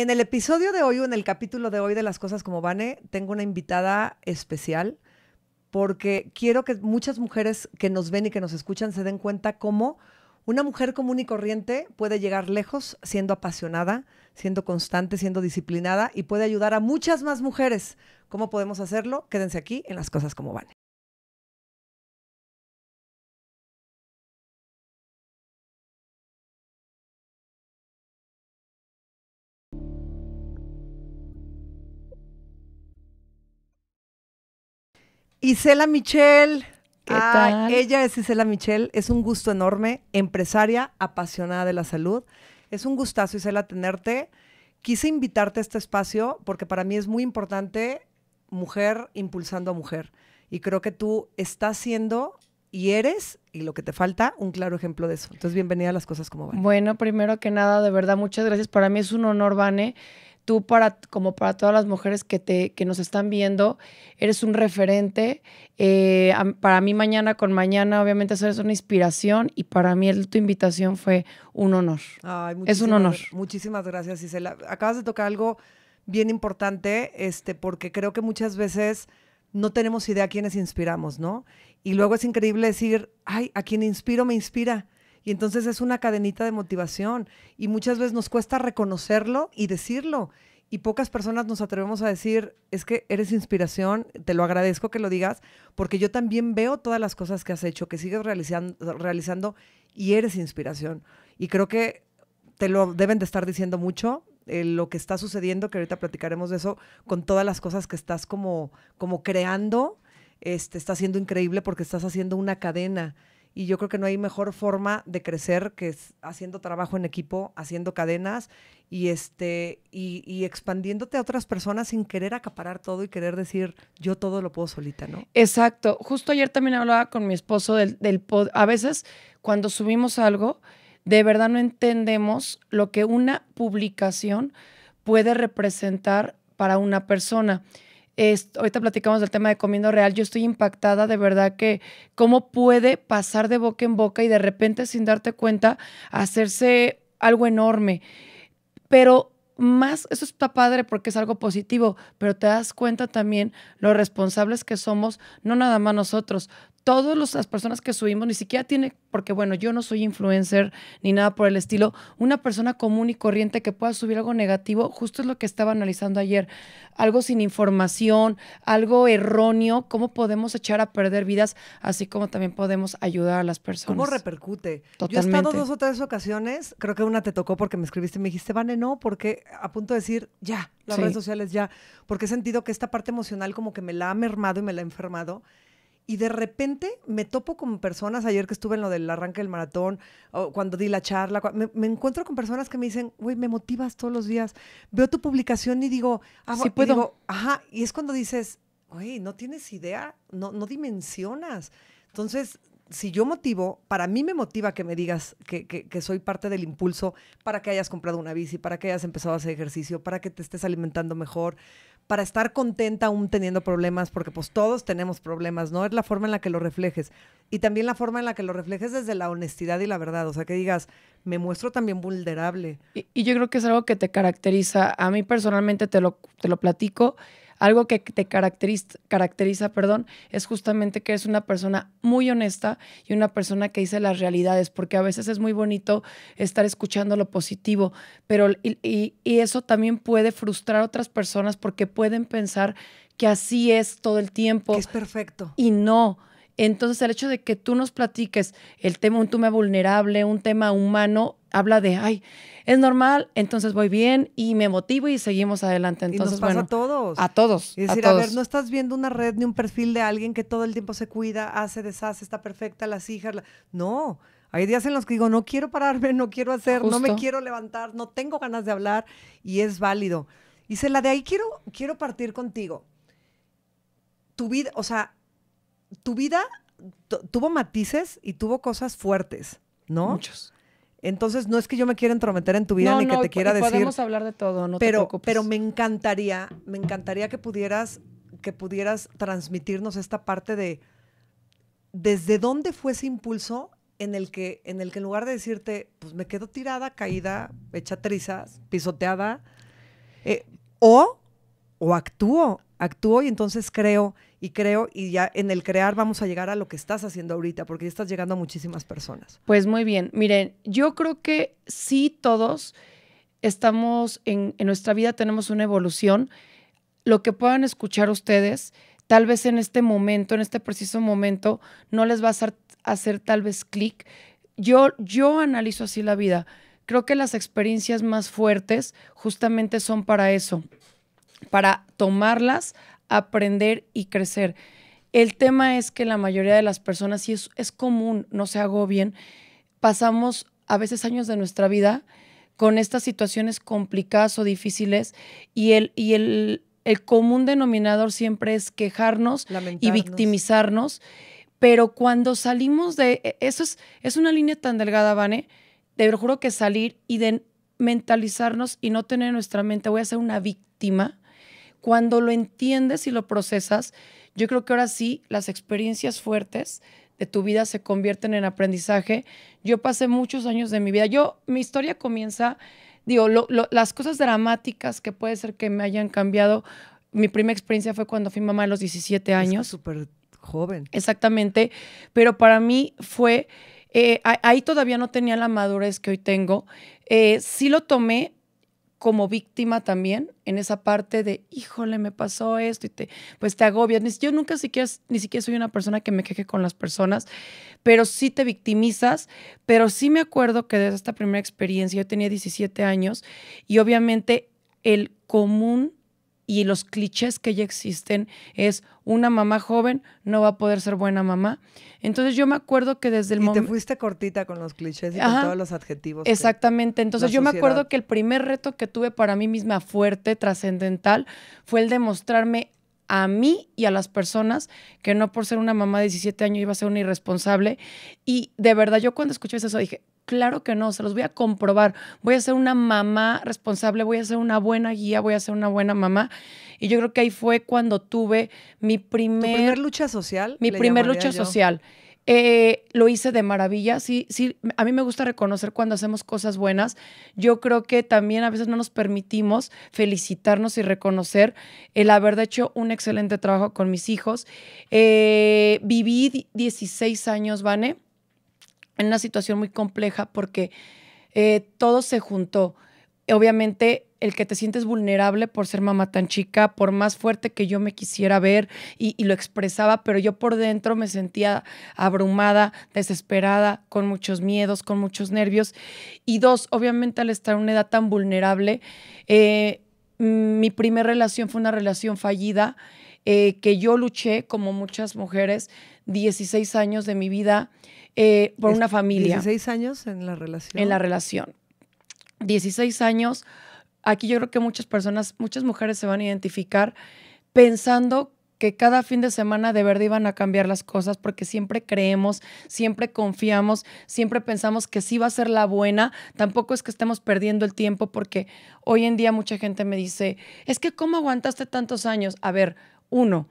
En el episodio de hoy o en el capítulo de hoy de Las Cosas como Vane, eh, tengo una invitada especial porque quiero que muchas mujeres que nos ven y que nos escuchan se den cuenta cómo una mujer común y corriente puede llegar lejos siendo apasionada, siendo constante, siendo disciplinada y puede ayudar a muchas más mujeres. ¿Cómo podemos hacerlo? Quédense aquí en Las Cosas como Vane. Isela Michel. ¿Qué tal? Ella es Isela Michel. Es un gusto enorme, empresaria, apasionada de la salud. Es un gustazo, Isela, tenerte. Quise invitarte a este espacio porque para mí es muy importante mujer impulsando a mujer. Y creo que tú estás siendo y eres, y lo que te falta, un claro ejemplo de eso. Entonces, bienvenida a las cosas como van. Bueno, primero que nada, de verdad, muchas gracias. Para mí es un honor, Vane tú para, como para todas las mujeres que, te, que nos están viendo, eres un referente. Eh, para mí mañana con mañana, obviamente, eso es una inspiración y para mí tu invitación fue un honor. es un honor. Muchísimas gracias, Isela. Acabas de tocar algo bien importante, este, porque creo que muchas veces no tenemos idea a quiénes inspiramos, ¿no? Y luego es increíble decir, ay, a quien inspiro me inspira. Y entonces es una cadenita de motivación y muchas veces nos cuesta reconocerlo y decirlo. Y pocas personas nos atrevemos a decir, es que eres inspiración, te lo agradezco que lo digas, porque yo también veo todas las cosas que has hecho, que sigues realizando, realizando y eres inspiración. Y creo que te lo deben de estar diciendo mucho, eh, lo que está sucediendo, que ahorita platicaremos de eso, con todas las cosas que estás como, como creando, este, está siendo increíble porque estás haciendo una cadena y yo creo que no hay mejor forma de crecer que haciendo trabajo en equipo, haciendo cadenas y, este, y, y, expandiéndote a otras personas sin querer acaparar todo y querer decir yo todo lo puedo solita, ¿no? Exacto. Justo ayer también hablaba con mi esposo del, del A veces cuando subimos algo, de verdad no entendemos lo que una publicación puede representar para una persona ahorita platicamos del tema de Comiendo Real. Yo estoy impactada de verdad que cómo puede pasar de boca en boca y de repente sin darte cuenta hacerse algo enorme. Pero más, eso está padre porque es algo positivo, pero te das cuenta también lo responsables que somos, no nada más nosotros, todas las personas que subimos, ni siquiera tiene, porque bueno, yo no soy influencer ni nada por el estilo, una persona común y corriente que pueda subir algo negativo, justo es lo que estaba analizando ayer, algo sin información, algo erróneo, cómo podemos echar a perder vidas, así como también podemos ayudar a las personas. ¿Cómo repercute? Totalmente. Yo he estado dos o tres ocasiones, creo que una te tocó porque me escribiste y me dijiste, Vane, no, porque a punto de decir, ya, las redes sociales ya, porque he sentido que esta parte emocional como que me la ha mermado y me la ha enfermado y de repente me topo con personas, ayer que estuve en lo del arranque del maratón, o cuando di la charla, me, encuentro con personas que me dicen, güey, me motivas todos los días, veo tu publicación y digo, ah, puedo. ajá, y es cuando dices, güey, no tienes idea, no, no dimensionas. Entonces, si yo motivo, para mí me motiva que me digas que, soy parte del impulso para que hayas comprado una bici, para que hayas empezado a hacer ejercicio, para que te estés alimentando mejor, para estar contenta aún teniendo problemas, porque pues todos tenemos problemas, ¿no? Es la forma en la que lo reflejes. Y también la forma en la que lo reflejes desde la honestidad y la verdad, o sea, que digas, me muestro también vulnerable. Y, yo creo que es algo que te caracteriza. A mí personalmente te lo, te lo platico. Algo que te caracteriza, caracteriza perdón, es justamente que eres una persona muy honesta y una persona que dice las realidades, porque a veces es muy bonito estar escuchando lo positivo, pero y, eso también puede frustrar a otras personas porque pueden pensar que así es todo el tiempo. es perfecto. Y no. Entonces, el hecho de que tú nos platiques el tema, un tema vulnerable, un tema humano, habla de, ay, es normal, entonces voy bien y me motivo y seguimos adelante. Entonces, y nos pasa a todos. A todos. Es decir, a, ver, no estás viendo una red ni un perfil de alguien que todo el tiempo se cuida, hace, deshace, está perfecta, las hijas. No. Hay días en los que digo, no quiero pararme, no quiero hacer, no me quiero levantar, no tengo ganas de hablar y es válido. Y se la de ahí quiero, quiero partir contigo. Tu vida, o sea, tu vida tuvo matices y tuvo cosas fuertes, ¿no? Muchos. Entonces, no es que yo me quiera entrometer en tu vida ni que te quiera decir. Podemos hablar de todo, no pero, Pero me encantaría, me encantaría que pudieras, que pudieras transmitirnos esta parte de desde dónde fue ese impulso en el que, en el que en lugar de decirte, pues me quedo tirada, caída, hecha trizas, pisoteada, eh, o, o actúo, actúo y entonces creo y creo, y ya en el crear vamos a llegar a lo que estás haciendo ahorita, porque ya estás llegando a muchísimas personas. Pues muy bien, miren, yo creo que sí todos estamos en, nuestra vida, tenemos una evolución. Lo que puedan escuchar ustedes, tal vez en este momento, en este preciso momento, no les va a hacer, tal vez clic. Yo, yo analizo así la vida. Creo que las experiencias más fuertes justamente son para eso, para tomarlas, aprender y crecer. El tema es que la mayoría de las personas, y es, es común, no se agobien, pasamos a veces años de nuestra vida con estas situaciones complicadas o difíciles y el, y el, común denominador siempre es quejarnos y victimizarnos. Pero cuando salimos de... E, eso es, es una línea tan delgada, Vane. Te lo juro que salir y de mentalizarnos y no tener en nuestra mente, voy a ser una víctima, cuando lo entiendes y lo procesas, yo creo que ahora sí las experiencias fuertes de tu vida se convierten en aprendizaje. Yo pasé muchos años de mi vida. Yo, mi historia comienza, digo, las cosas dramáticas que puede ser que me hayan cambiado. Mi primera experiencia fue cuando fui mamá a los 17 años. Súper joven. Exactamente. Pero para mí fue, eh, ahí todavía no tenía la madurez que hoy tengo. Eh, sí lo tomé como víctima también en esa parte de, híjole, me pasó esto y te, pues te agobias. Yo nunca siquiera, ni siquiera soy una persona que me queje con las personas, pero sí te victimizas, pero sí me acuerdo que desde esta primera experiencia, yo tenía 17 años y obviamente el común y los clichés que ya existen es una mamá joven no va a poder ser buena mamá. Entonces yo me acuerdo que desde el momento... Te fuiste cortita con los clichés y con todos los adjetivos. Exactamente. Entonces yo me acuerdo que el primer reto que tuve para mí misma fuerte, trascendental, fue el demostrarme a mí y a las personas que no por ser una mamá de 17 años iba a ser una irresponsable. Y de verdad yo cuando escuché eso dije, Claro que no, se los voy a comprobar. Voy a ser una mamá responsable, voy a ser una buena guía, voy a ser una buena mamá. Y yo creo que ahí fue cuando tuve mi primer... ¿Tu primer lucha social? Mi primer lucha social. Eh, lo hice de maravilla. Sí, sí, a mí me gusta reconocer cuando hacemos cosas buenas. Yo creo que también a veces no nos permitimos felicitarnos y reconocer el haber hecho un excelente trabajo con mis hijos. Eh, viví 16 años, Vane, en una situación muy compleja porque eh, todo se juntó. Obviamente el que te sientes vulnerable por ser mamá tan chica, por más fuerte que yo me quisiera ver y, lo expresaba, pero yo por dentro me sentía abrumada, desesperada, con muchos miedos, con muchos nervios. Y dos, obviamente al estar en una edad tan vulnerable, eh, mm, mi primera relación fue una relación fallida, eh, que yo luché, como muchas mujeres, 16 años de mi vida eh, por una familia. ¿16 años en la relación? En la relación. 16 años. Aquí yo creo que muchas personas, muchas mujeres se van a identificar pensando que cada fin de semana de verdad iban a cambiar las cosas porque siempre creemos, siempre confiamos, siempre pensamos que sí va a ser la buena. Tampoco es que estemos perdiendo el tiempo porque hoy en día mucha gente me dice, es que ¿cómo aguantaste tantos años? A ver, uno,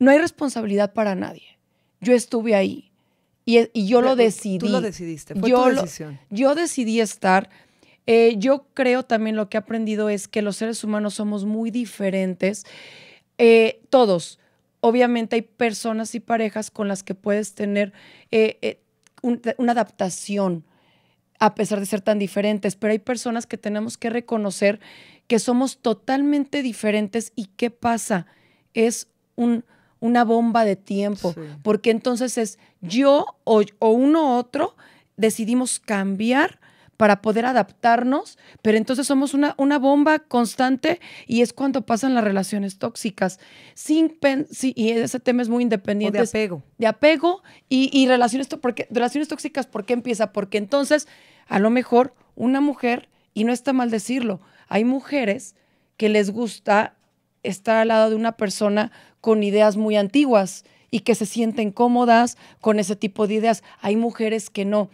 no hay responsabilidad para nadie. Yo estuve ahí. Y, yo lo decidí. Tú lo decidiste, fue yo tu decisión. yo decidí estar. Eh, yo creo también lo que he aprendido es que los seres humanos somos muy diferentes. Eh, todos. Obviamente hay personas y parejas con las que puedes tener eh, una adaptación a pesar de ser tan diferentes, pero hay personas que tenemos que reconocer que somos totalmente diferentes y qué pasa. Es un, una bomba de tiempo, porque entonces es yo o, uno u otro decidimos cambiar para poder adaptarnos, pero entonces somos una, una, bomba constante y es cuando pasan las relaciones tóxicas. Sin y ese tema es muy independiente. de apego. De apego y, y relaciones, relaciones tóxicas, ¿por qué empieza? Porque entonces, a lo mejor, una mujer, y no está mal decirlo, hay mujeres que les gusta estar al lado de una persona con ideas muy antiguas y que se sienten cómodas con ese tipo de ideas. Hay mujeres que no.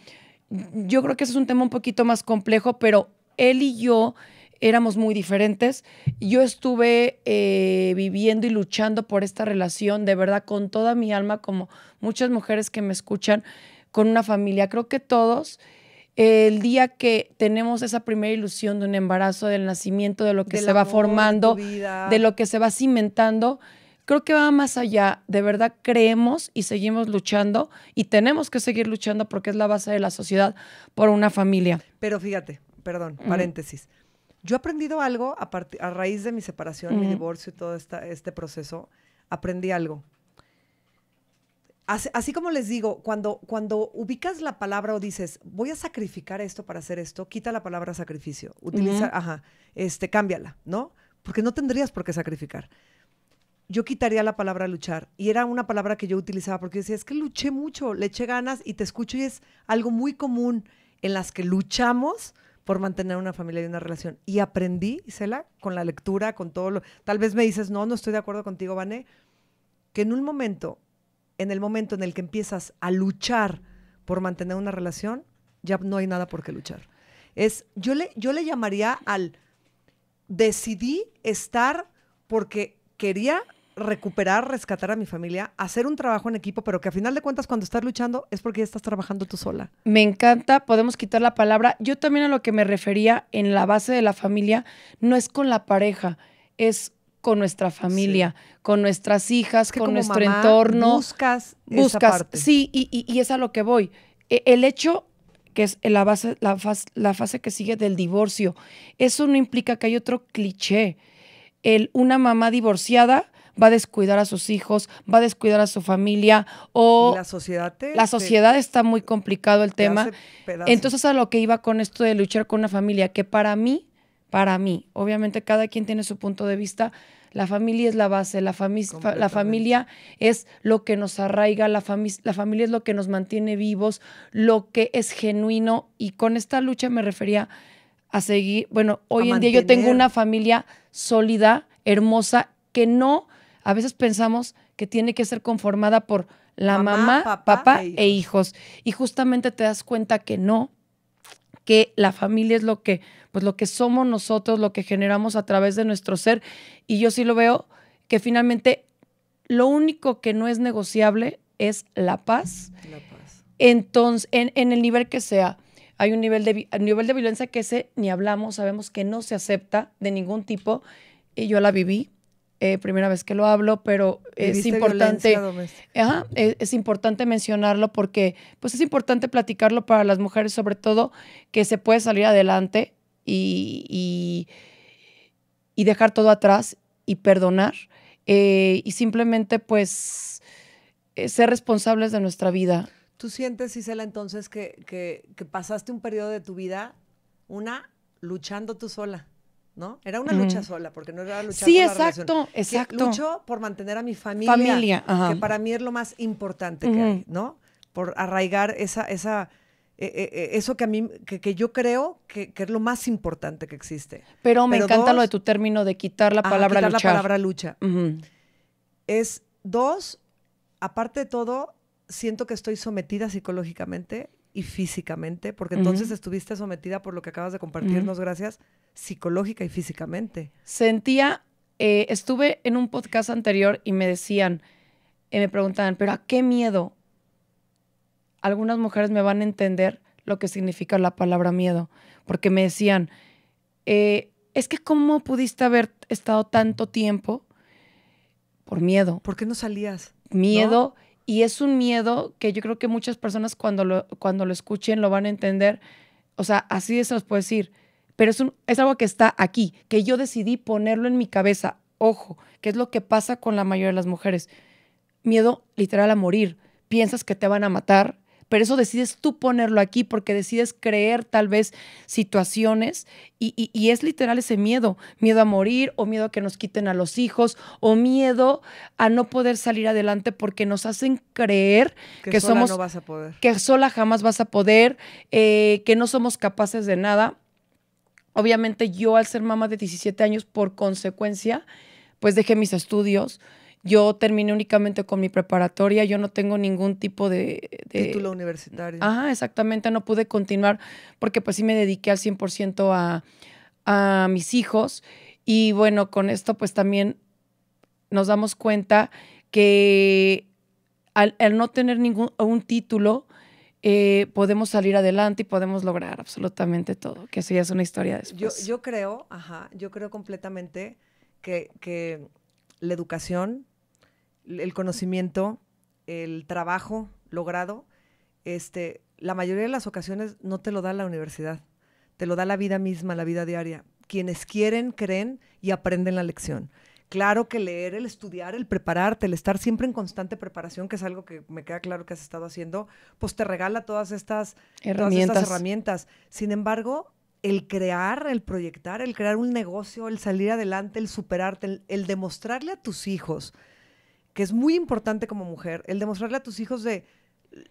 Yo creo que ese es un tema un poquito más complejo, pero él y yo éramos muy diferentes. Yo estuve eh, viviendo y luchando por esta relación, de verdad, con toda mi alma, como muchas mujeres que me escuchan, con una familia. Creo que todos, el día que tenemos esa primera ilusión de un embarazo, del nacimiento, de lo que se va formando, de lo que se va cimentando, creo que va más allá. De verdad creemos y seguimos luchando y tenemos que seguir luchando porque es la base de la sociedad por una familia. Pero fíjate, perdón, paréntesis. Yo he aprendido algo a, raíz de mi separación, mi divorcio y todo este proceso. Aprendí algo. Así, como les digo, cuando, cuando ubicas la palabra o dices, voy a sacrificar esto para hacer esto, quita la palabra sacrificio. Utiliza, ajá, este, cámbiala, ¿no? Porque no tendrías por qué sacrificar yo quitaría la palabra luchar. Y era una palabra que yo utilizaba porque decía, es que luché mucho, le eché ganas y te escucho y es algo muy común en las que luchamos por mantener una familia y una relación. Y aprendí, Isela, con la lectura, con todo lo... Tal vez me dices, no, no estoy de acuerdo contigo, Vané, que en un momento, en el momento en el que empiezas a luchar por mantener una relación, ya no hay nada por qué luchar. Es, yo le, yo le llamaría al decidí estar porque quería recuperar, rescatar a mi familia, hacer un trabajo en equipo, pero que a final de cuentas cuando estás luchando es porque ya estás trabajando tú sola. Me encanta, podemos quitar la palabra. Yo también a lo que me refería en la base de la familia, no es con la pareja, es con nuestra familia, con nuestras hijas, con nuestro entorno. Buscas, buscas. Sí, y, es a lo que voy. E, el hecho que es la, base, la, fase, la fase que sigue del divorcio, eso no implica que hay otro cliché. El, una mamá divorciada va a descuidar a sus hijos, va a descuidar a su familia o... La sociedad La sociedad está muy complicado el tema. Entonces a lo que iba con esto de luchar con una familia, que para mí, para mí, obviamente cada quien tiene su punto de vista, la familia es la base, la, la familia es lo que nos arraiga, la, familia es lo que nos mantiene vivos, lo que es genuino. Y con esta lucha me refería a seguir, bueno, hoy en día yo tengo una familia sólida, hermosa, que no a veces pensamos que tiene que ser conformada por la mamá, papá, e, e hijos. Y justamente te das cuenta que no, que la familia es lo que, pues lo que somos nosotros, lo que generamos a través de nuestro ser. Y yo sí lo veo que finalmente lo único que no es negociable es la paz. La paz. Entonces, en, el nivel que sea hay un nivel de, nivel de violencia que ese ni hablamos, sabemos que no se acepta de ningún tipo. Y yo la viví, eh, primera vez que lo hablo, pero es importante, e, es, importante mencionarlo porque pues es importante platicarlo para las mujeres, sobre todo que se puede salir adelante y, y, dejar todo atrás y perdonar eh, y simplemente pues eh, ser responsables de nuestra vida. ¿Tú sientes, Isela, entonces que, que pasaste un periodo de tu vida, una, luchando tú sola? Era una lucha sola, porque no era luchar sí, exacto, exacto. Lucho por mantener a mi familia, que para mí es lo más importante que hay, ¿no? Por arraigar esa, esa, eh, eh, eh, eso que a mí, que, yo creo que, es lo más importante que existe. Pero me encanta lo de tu término de quitar la palabra lucha quitar la palabra lucha. Es dos, aparte de todo, siento que estoy sometida psicológicamente y físicamente, porque entonces estuviste sometida por lo que acabas de compartirnos, gracias, psicológica y físicamente. Sentía, eh, estuve en un podcast anterior y me decían, y eh, me preguntaban, pero ¿a qué miedo? Algunas mujeres me van a entender lo que significa la palabra miedo, porque me decían, eh, es que cómo pudiste haber estado tanto tiempo por miedo. ¿Por qué no salías? Miedo. Y es un miedo que yo creo que muchas personas cuando lo, cuando lo escuchen lo van a entender. O sea, así se los puedo decir. Pero es, un, es algo que está aquí, que yo decidí ponerlo en mi cabeza. Ojo, que es lo que pasa con la mayoría de las mujeres. Miedo literal a morir. Piensas que te van a matar pero eso decides tú ponerlo aquí porque decides creer tal vez situaciones y, es literal ese miedo, miedo a morir o miedo a que nos quiten a los hijos o miedo a no poder salir adelante porque nos hacen creer que, sola somos, que sola jamás vas a poder, eh, que no somos capaces de nada. Obviamente yo al ser mamá de 17 años, por consecuencia, pues dejé mis estudios, yo terminé únicamente con mi preparatoria, yo no tengo ningún tipo de... Título universitario. Ajá, exactamente, no pude continuar porque pues sí me dediqué al 100% a, a mis hijos y bueno, con esto pues también nos damos cuenta que al, no tener ningún un título, eh, podemos salir adelante y podemos lograr absolutamente todo, que eso ya es una historia después. Yo, yo creo, ajá, yo creo completamente que, que la educación el conocimiento, el trabajo logrado, este, la mayoría de las ocasiones no te lo da la universidad, te lo da la vida misma, la vida diaria. Quienes quieren, creen y aprenden la lección. Claro que leer, el estudiar, el prepararte, el estar siempre en constante preparación, que es algo que me queda claro que has estado haciendo, pues te regala todas estas herramientas. Sin embargo, el crear, el proyectar, el crear un negocio, el salir adelante, el superarte, el demostrarle a tus hijos que es muy importante como mujer, el demostrarle a tus hijos de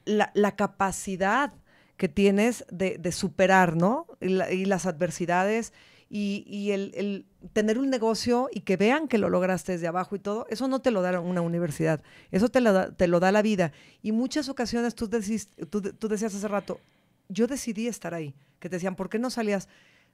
la, capacidad que tienes de, superar, ¿no? Y, las adversidades y, el, tener un negocio y que vean que lo lograste desde abajo y todo, eso no te lo da una universidad, eso te lo da, te lo da la vida. Y muchas ocasiones tú, tú, tú decías hace rato, yo decidí estar ahí, que te decían, ¿por qué no salías?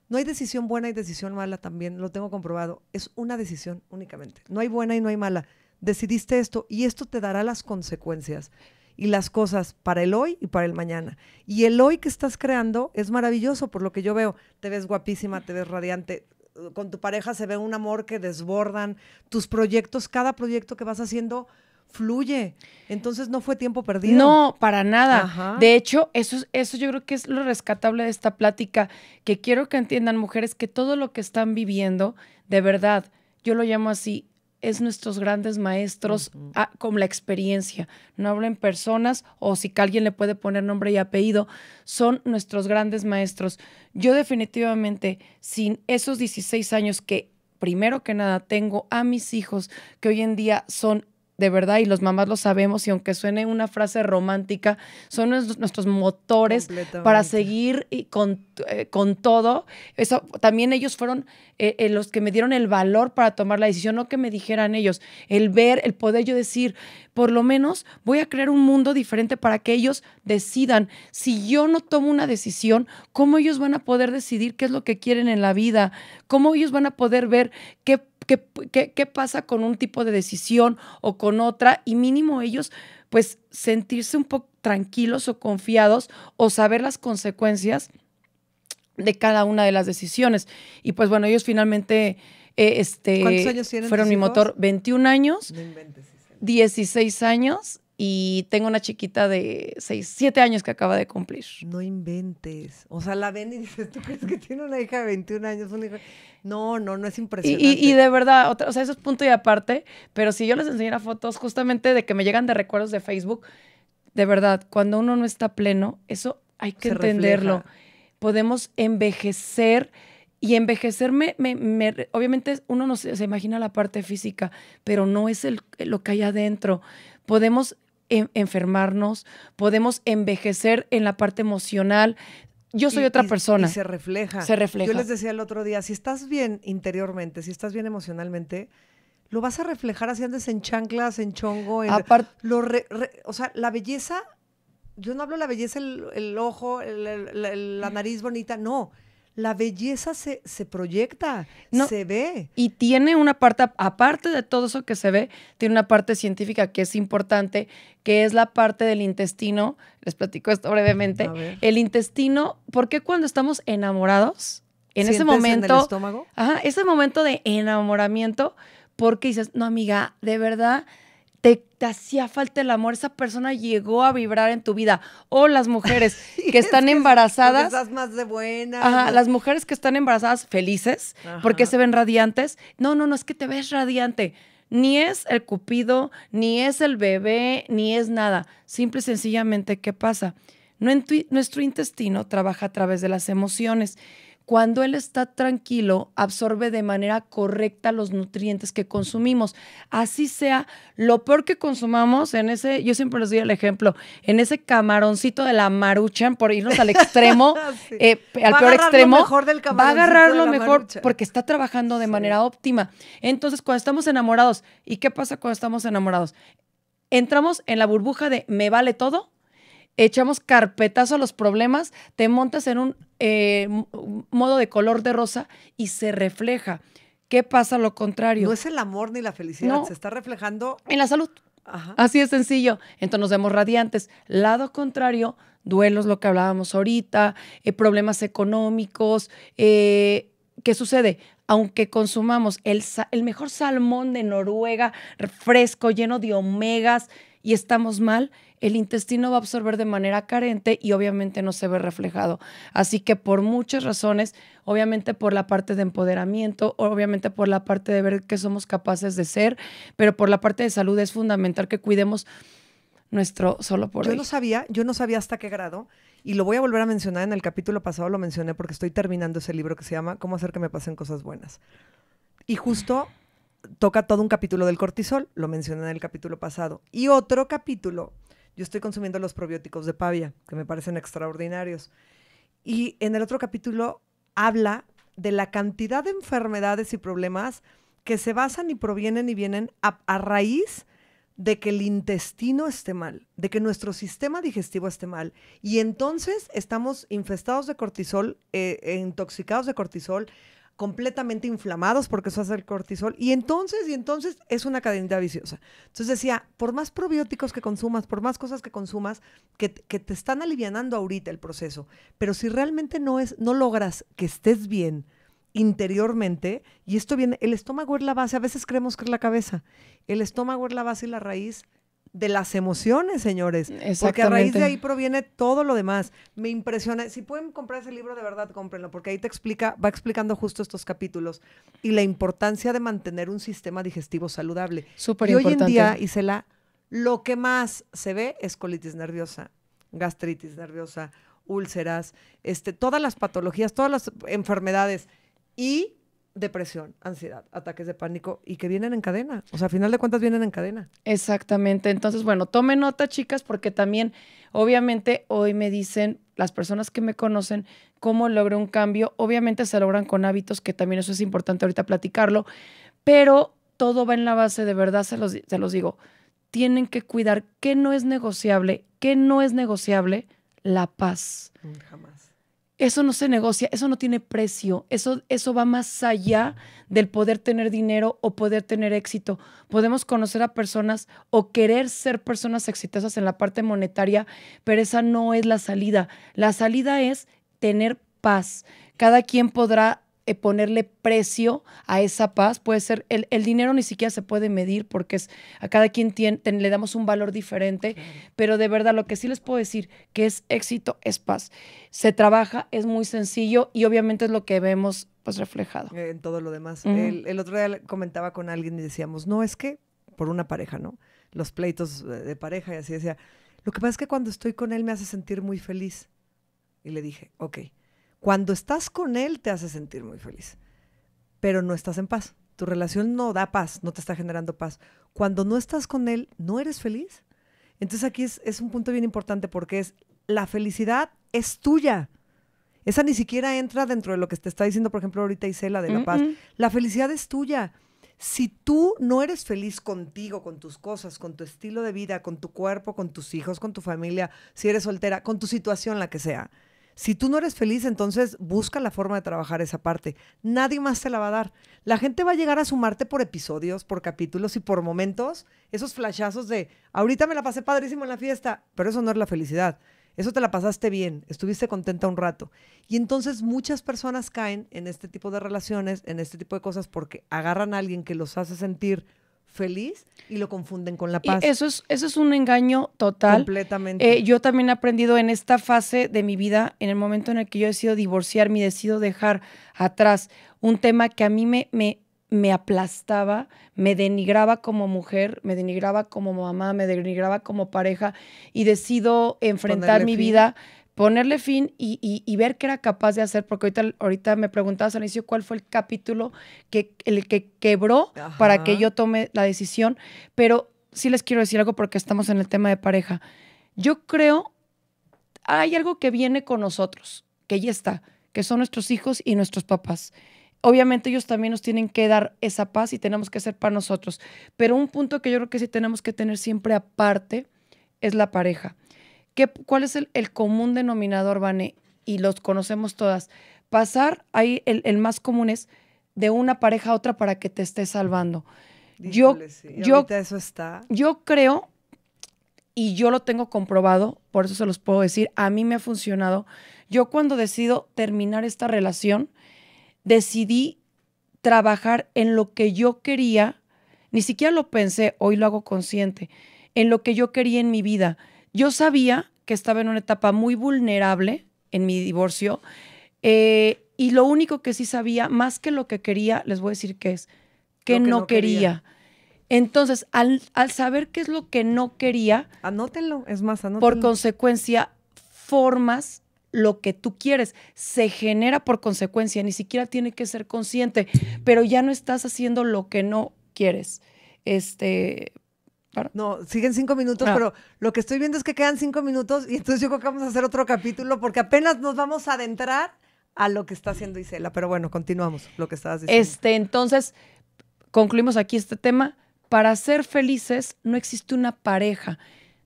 No hay decisión buena y decisión mala también, lo tengo comprobado. Es una decisión únicamente. No hay buena y no hay mala decidiste esto y esto te dará las consecuencias y las cosas para el hoy y para el mañana. Y el hoy que estás creando es maravilloso por lo que yo veo. Te ves guapísima, te ves radiante. Eh, con tu pareja se ve un amor que desbordan. Tus proyectos, cada proyecto que vas haciendo fluye. Entonces no fue tiempo perdido. No, para nada. De hecho, eso, eso yo creo que es lo rescatable de esta plática, que quiero que entiendan mujeres que todo lo que están viviendo, de verdad, yo lo llamo así, es nuestros grandes maestros ah, con la experiencia. No hablen personas o si alguien le puede poner nombre y apellido, son nuestros grandes maestros. Yo definitivamente, sin esos 16 años que primero que nada tengo a mis hijos, que hoy en día son de verdad, y los mamás lo sabemos, y aunque suene una frase romántica, son nuestros, motores para seguir eh, con, todo. Eso, también ellos fueron eh, eh, los que me dieron el valor para tomar la decisión, no que me dijeran ellos, el ver, el poder yo decir, por lo menos voy a crear un mundo diferente para que ellos decidan. Si yo no tomo una decisión, ¿cómo ellos van a poder decidir qué es lo que quieren en la vida? ¿Cómo ellos van a poder ver qué qué, qué, pasa con un tipo de decisión o con otra y mínimo ellos pues sentirse un poco tranquilos o confiados o saber las consecuencias de cada una de las decisiones. Y pues bueno, ellos finalmente eh, este, fueron mi motor 21 años, 16 años y tengo una chiquita de 6, 7 años que acaba de cumplir. No inventes. O sea, la ven y dices, ¿tú crees que tiene una hija de 21 años? No, no, no es impresionante. Y, de verdad, o sea, eso es punto y aparte, pero si yo les enseñara fotos justamente de que me llegan de recuerdos de Facebook, de verdad, cuando uno no está pleno, eso hay que entenderlo. Podemos envejecer. Y envejecerme me, obviamente uno no se, imagina la parte física, pero no es el, lo que hay adentro podemos enfermarnos, podemos envejecer en la parte emocional. Yo soy otra persona. Y, se refleja. Se refleja. Yo les decía el otro día, si estás bien interiormente, si estás bien emocionalmente, lo vas a reflejar así andes en chanclas, en chongo, Aparte. o sea, la belleza, yo no hablo de la belleza, el, ojo, la nariz bonita, no, la belleza se, se proyecta, se ve. Y tiene una parte, aparte de todo eso que se ve, tiene una parte científica que es importante, que es la parte del intestino. Les platico esto brevemente. El intestino, ¿por qué cuando estamos enamorados, en ese momento... Ajá, ese momento de enamoramiento, porque dices, no amiga, de verdad te, hacía falta el amor, esa persona llegó a vibrar en tu vida. O las mujeres que están embarazadas. más de buena. las mujeres que están embarazadas felices porque se ven radiantes. No, no, no, es que te ves radiante. Ni es el cupido, ni es el bebé, ni es nada. Simple y sencillamente, ¿qué pasa? Nuestro intestino trabaja a través de las emociones cuando él está tranquilo, absorbe de manera correcta los nutrientes que consumimos. Así sea, lo peor que consumamos en ese, yo siempre les doy el ejemplo, en ese camaroncito de la maruchan, por irnos al extremo, eh, al peor extremo, va a agarrar lo mejor porque está trabajando de manera óptima. Entonces, cuando estamos enamorados, ¿y qué pasa cuando estamos enamorados? Entramos en la burbuja de me vale todo, echamos carpetazo a los problemas, te montas en un eh, modo de color de rosa y se refleja. ¿Qué pasa lo contrario? No es el amor ni la felicidad, se está reflejando en la salud. Así de sencillo. Entonces nos vemos radiantes. Lado contrario, duelos, lo que hablábamos ahorita, eh, problemas económicos. Eh, ¿Qué sucede? Aunque consumamos el, el mejor salmón de Noruega, fresco, lleno de omegas, y estamos mal, el intestino va a absorber de manera carente y obviamente no se ve reflejado. Así que por muchas razones, obviamente por la parte de empoderamiento, obviamente por la parte de ver qué somos capaces de ser, pero por la parte de salud es fundamental que cuidemos nuestro solo por Yo no sabía, yo no sabía hasta qué grado y lo voy a volver a mencionar en el capítulo pasado lo mencioné porque estoy terminando ese libro que se llama Cómo hacer que me pasen cosas buenas. Y justo toca todo un capítulo del cortisol, lo mencioné en el capítulo pasado, y otro capítulo yo estoy consumiendo los probióticos de Pavia, que me parecen extraordinarios. Y en el otro capítulo habla de la cantidad de enfermedades y problemas que se basan y provienen y vienen a, raíz de que el intestino esté mal, de que nuestro sistema digestivo esté mal. Y entonces estamos infestados de cortisol, eh, eh, intoxicados de cortisol, completamente inflamados porque eso hace el cortisol. Y entonces, y entonces es una cadena viciosa. Entonces decía, por más probióticos que consumas, por más cosas que consumas, que, que te están alivianando ahorita el proceso, pero si realmente no, es, no logras que estés bien, interiormente, y esto viene, el estómago es la base, a veces creemos que es la cabeza, el estómago es la base y la raíz de las emociones, señores. Porque a raíz de ahí proviene todo lo demás. Me impresiona. Si pueden comprar ese libro, de verdad, cómprenlo, porque ahí te explica, va explicando justo estos capítulos y la importancia de mantener un sistema digestivo saludable. Súper y hoy en día, Isela, lo que más se ve es colitis nerviosa, gastritis nerviosa, úlceras, este, todas las patologías, todas las enfermedades. Y depresión, ansiedad, ataques de pánico y que vienen en cadena. O sea, a final de cuentas vienen en cadena. Exactamente. Entonces, bueno, tome nota, chicas, porque también, obviamente, hoy me dicen las personas que me conocen cómo logré un cambio. Obviamente se logran con hábitos, que también eso es importante ahorita platicarlo, pero todo va en la base, de verdad, se los, se los digo. Tienen que cuidar que no es negociable, que no es negociable la paz. Mm, jamás eso no se negocia, eso no tiene precio, eso, eso va más allá del poder tener dinero o poder tener éxito. Podemos conocer a personas o querer ser personas exitosas en la parte monetaria, pero esa no es la salida. La salida es tener paz. Cada quien podrá eh, ponerle precio a esa paz. Puede ser, el, dinero ni siquiera se puede medir porque es, a cada quien le damos un valor diferente, pero de verdad lo que sí les puedo decir que es éxito, es paz. Se trabaja, es muy sencillo y obviamente es lo que vemos pues reflejado. Eh, en todo lo demás. el, otro día comentaba con alguien y decíamos, no, es que por una pareja, ¿no? Los pleitos eh, de pareja y así decía, lo que pasa es que cuando estoy con él me hace sentir muy feliz. Y le dije, ok cuando estás con él te hace sentir muy feliz, pero no estás en paz. Tu relación no da paz, no te está generando paz. Cuando no estás con él, no eres feliz. Entonces aquí es, un punto bien importante porque es la felicidad es tuya. Esa ni siquiera entra dentro de lo que te está diciendo, por ejemplo, ahorita Isela de La Paz. La felicidad es tuya. Si tú no eres feliz contigo, con tus cosas, con tu estilo de vida, con tu cuerpo, con tus hijos, con tu familia, si eres soltera, con tu situación, la que sea, si tú no eres feliz, entonces busca la forma de trabajar esa parte. Nadie más te la va a dar. La gente va a llegar a sumarte por episodios, por capítulos y por momentos, esos flashazos de, ahorita me la pasé padrísimo en la fiesta, pero eso no es la felicidad. Eso te la pasaste bien, estuviste contenta un rato. Y entonces muchas personas caen en este tipo de relaciones, en este tipo de cosas, porque agarran a alguien que los hace sentir feliz y lo confunden con la paz. eso, es, eso es un engaño total. Completamente. Eh, yo también he aprendido en esta fase de mi vida, en el momento en el que yo decido divorciarme y decido dejar atrás un tema que a mí me, me, aplastaba, me denigraba como mujer, me denigraba como mamá, me denigraba como pareja y decido enfrentar mi vida ponerle fin y, ver qué era capaz de hacer, porque ahorita, me preguntabas al inicio cuál fue el capítulo que, el que quebró para que yo tome la decisión, pero sí les quiero decir algo porque estamos en el tema de pareja. Yo creo, hay algo que viene con nosotros, que ya está, que son nuestros hijos y nuestros papás. Obviamente ellos también nos tienen que dar esa paz y tenemos que ser para nosotros, pero un punto que yo creo que sí tenemos que tener siempre aparte es la pareja ¿Qué, ¿Cuál es el, común denominador, Vane? Y los conocemos todas. Pasar, ahí el, más común es de una pareja a otra para que te esté salvando. yo, eso está. yo creo, y yo lo tengo comprobado, por eso se los puedo decir, a mí me ha funcionado. Yo cuando decido terminar esta relación, decidí trabajar en lo que yo quería, ni siquiera lo pensé, hoy lo hago consciente, en lo que yo quería en mi vida yo sabía que estaba en una etapa muy vulnerable en mi divorcio eh, y lo único que sí sabía, más que lo que quería, les voy a decir qué es, que, no, quería. Entonces, al, al, saber qué es lo que no quería... Anótenlo, es más, anótenlo. Por consecuencia, formas lo que tú quieres. Se genera por consecuencia, ni siquiera tiene que ser consciente, pero ya no estás haciendo lo que no quieres. Este, no, siguen cinco minutos, ah. pero lo que estoy viendo es que quedan cinco minutos y entonces yo creo que vamos a hacer otro capítulo porque apenas nos vamos a adentrar a lo que está haciendo Isela. Pero bueno, continuamos lo que estabas diciendo. Este, entonces, concluimos aquí este tema. Para ser felices no existe una pareja.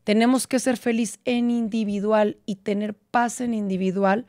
Tenemos que ser feliz en individual y tener paz en individual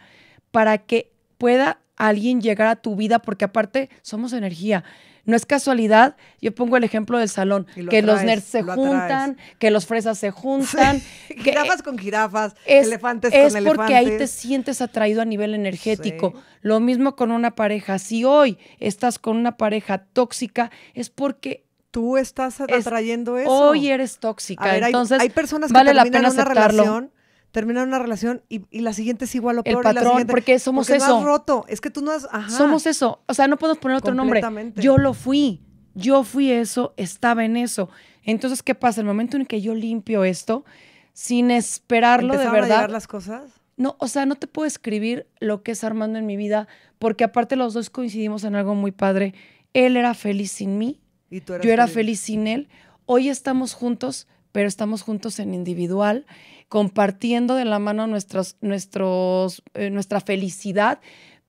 para que pueda alguien llegar a tu vida, porque aparte somos energía. No es casualidad, yo pongo el ejemplo del salón, que los nerds se juntan, que los fresas se juntan. jirafas con jirafas, elefantes con elefantes. Es porque ahí te sientes atraído a nivel energético. Lo mismo con una pareja. Si hoy estás con una pareja tóxica, es porque tú estás atrayendo eso. Hoy eres tóxica. hay, entonces, hay personas que vale la pena una relación terminar una relación y, la siguiente es igual o peor. El patrón, porque somos eso. No has roto, es que tú no has... Somos eso, o sea, no podemos poner otro nombre. Yo lo fui, yo fui eso, estaba en eso. Entonces, ¿qué pasa? El momento en que yo limpio esto, sin esperarlo de verdad... las cosas? No, o sea, no te puedo escribir lo que es Armando en mi vida, porque aparte los dos coincidimos en algo muy padre. Él era feliz sin mí, ¿Y tú eras yo era feliz sin él. Hoy estamos juntos pero estamos juntos en individual, compartiendo de la mano nuestros, nuestros, eh, nuestra felicidad,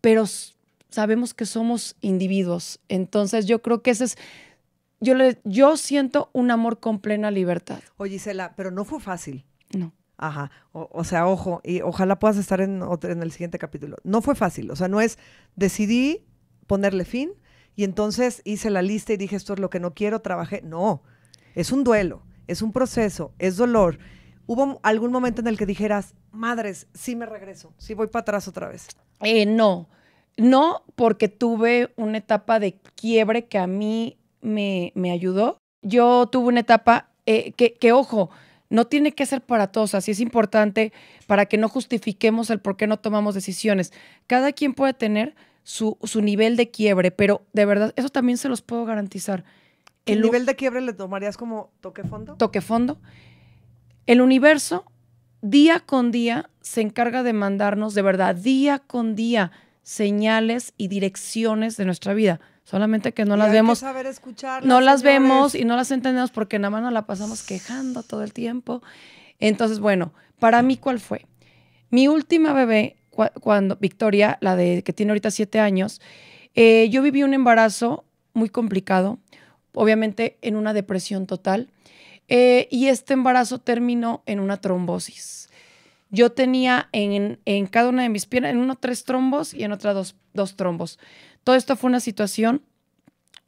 pero sabemos que somos individuos. Entonces yo creo que ese es, yo, le, yo siento un amor con plena libertad. Oye, Isela, pero no fue fácil. No. Ajá, o, sea, ojo, y ojalá puedas estar en, en el siguiente capítulo. No fue fácil, o sea, no es, decidí ponerle fin y entonces hice la lista y dije, esto es lo que no quiero, trabajé. No, es un duelo es un proceso, es dolor. ¿Hubo algún momento en el que dijeras, madres, sí me regreso, sí voy para atrás otra vez? Eh, no, no porque tuve una etapa de quiebre que a mí me, me ayudó. Yo tuve una etapa eh, que, que, ojo, no tiene que ser para todos, así es importante para que no justifiquemos el por qué no tomamos decisiones. Cada quien puede tener su, su nivel de quiebre, pero de verdad, eso también se los puedo garantizar ¿El nivel de quiebre le tomarías como toque fondo? Toque fondo. El universo día con día se encarga de mandarnos de verdad, día con día, señales y direcciones de nuestra vida. Solamente que no las vemos. saber escuchar. No las vemos y no las entendemos porque nada más nos la pasamos quejando todo el tiempo. Entonces, bueno, para mí, ¿cuál fue? Mi última bebé, cuando Victoria, la de que tiene ahorita siete años, eh, yo viví un embarazo muy complicado obviamente en una depresión total. Eh, y este embarazo terminó en una trombosis. Yo tenía en, cada una de mis piernas, en uno tres trombos y en otra dos, dos trombos. Todo esto fue una situación,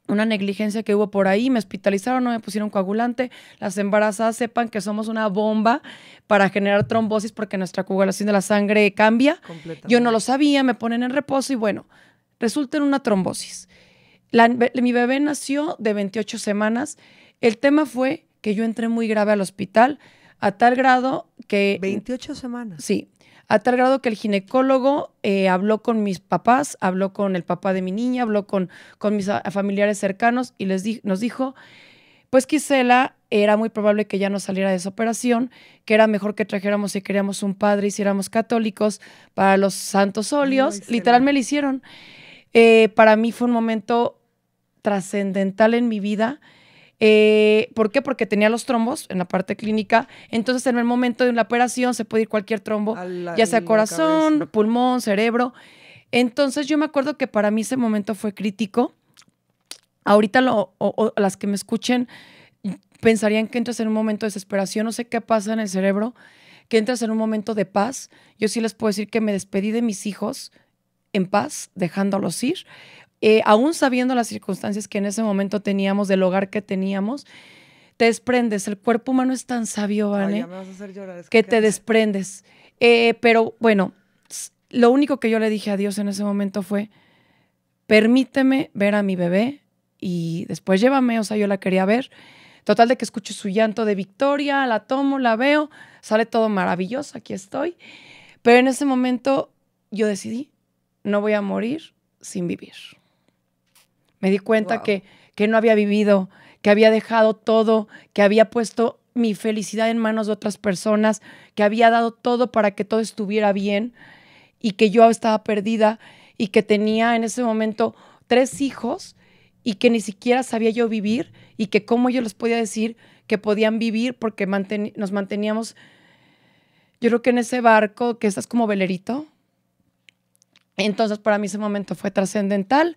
una negligencia que hubo por ahí. Me hospitalizaron, no me pusieron coagulante. Las embarazadas sepan que somos una bomba para generar trombosis porque nuestra coagulación de la sangre cambia. Yo no lo sabía, me ponen en reposo y bueno, resulta en una trombosis mi bebé nació de 28 semanas. El tema fue que yo entré muy grave al hospital a tal grado que... 28 semanas. Sí, a tal grado que el ginecólogo eh, habló con mis papás, habló con el papá de mi niña, habló con, con mis ah, familiares cercanos y les nos dijo, pues Kisela, era muy probable que ya no saliera de esa operación, que era mejor que trajéramos si queríamos un padre, y si éramos católicos para los santos óleos. Literal me lo hicieron. Eh, para mí fue un momento trascendental en mi vida. Eh, ¿Por qué? Porque tenía los trombos en la parte clínica. Entonces, en el momento de una operación se puede ir cualquier trombo, ya sea corazón, pulmón, cerebro. Entonces, yo me acuerdo que para mí ese momento fue crítico. Ahorita lo, o, las que me escuchen pensarían que entras en un momento de desesperación, no sé qué pasa en el cerebro, que entras en un momento de paz. Yo sí les puedo decir que me despedí de mis hijos en paz, dejándolos ir, eh, aún sabiendo las circunstancias que en ese momento teníamos, del hogar que teníamos, te desprendes. El cuerpo humano es tan sabio, ¿vale? que, te desprendes. Eh, pero bueno, lo único que yo le dije a Dios en ese momento fue, permíteme ver a mi bebé y después llévame, o sea, yo la quería ver. Total de que escucho su llanto de victoria, la tomo, la veo, sale todo maravilloso, aquí estoy. Pero en ese momento yo decidí, no voy a morir sin vivir. Me di cuenta que, no había vivido, que había dejado todo, que había puesto mi felicidad en manos de otras personas, que había dado todo para que todo estuviera bien y que yo estaba perdida y que tenía en ese momento tres hijos y que ni siquiera sabía yo vivir y que cómo yo les podía decir que podían vivir porque nos manteníamos, yo creo que en ese barco que estás como velerito. Entonces para mí ese momento fue trascendental.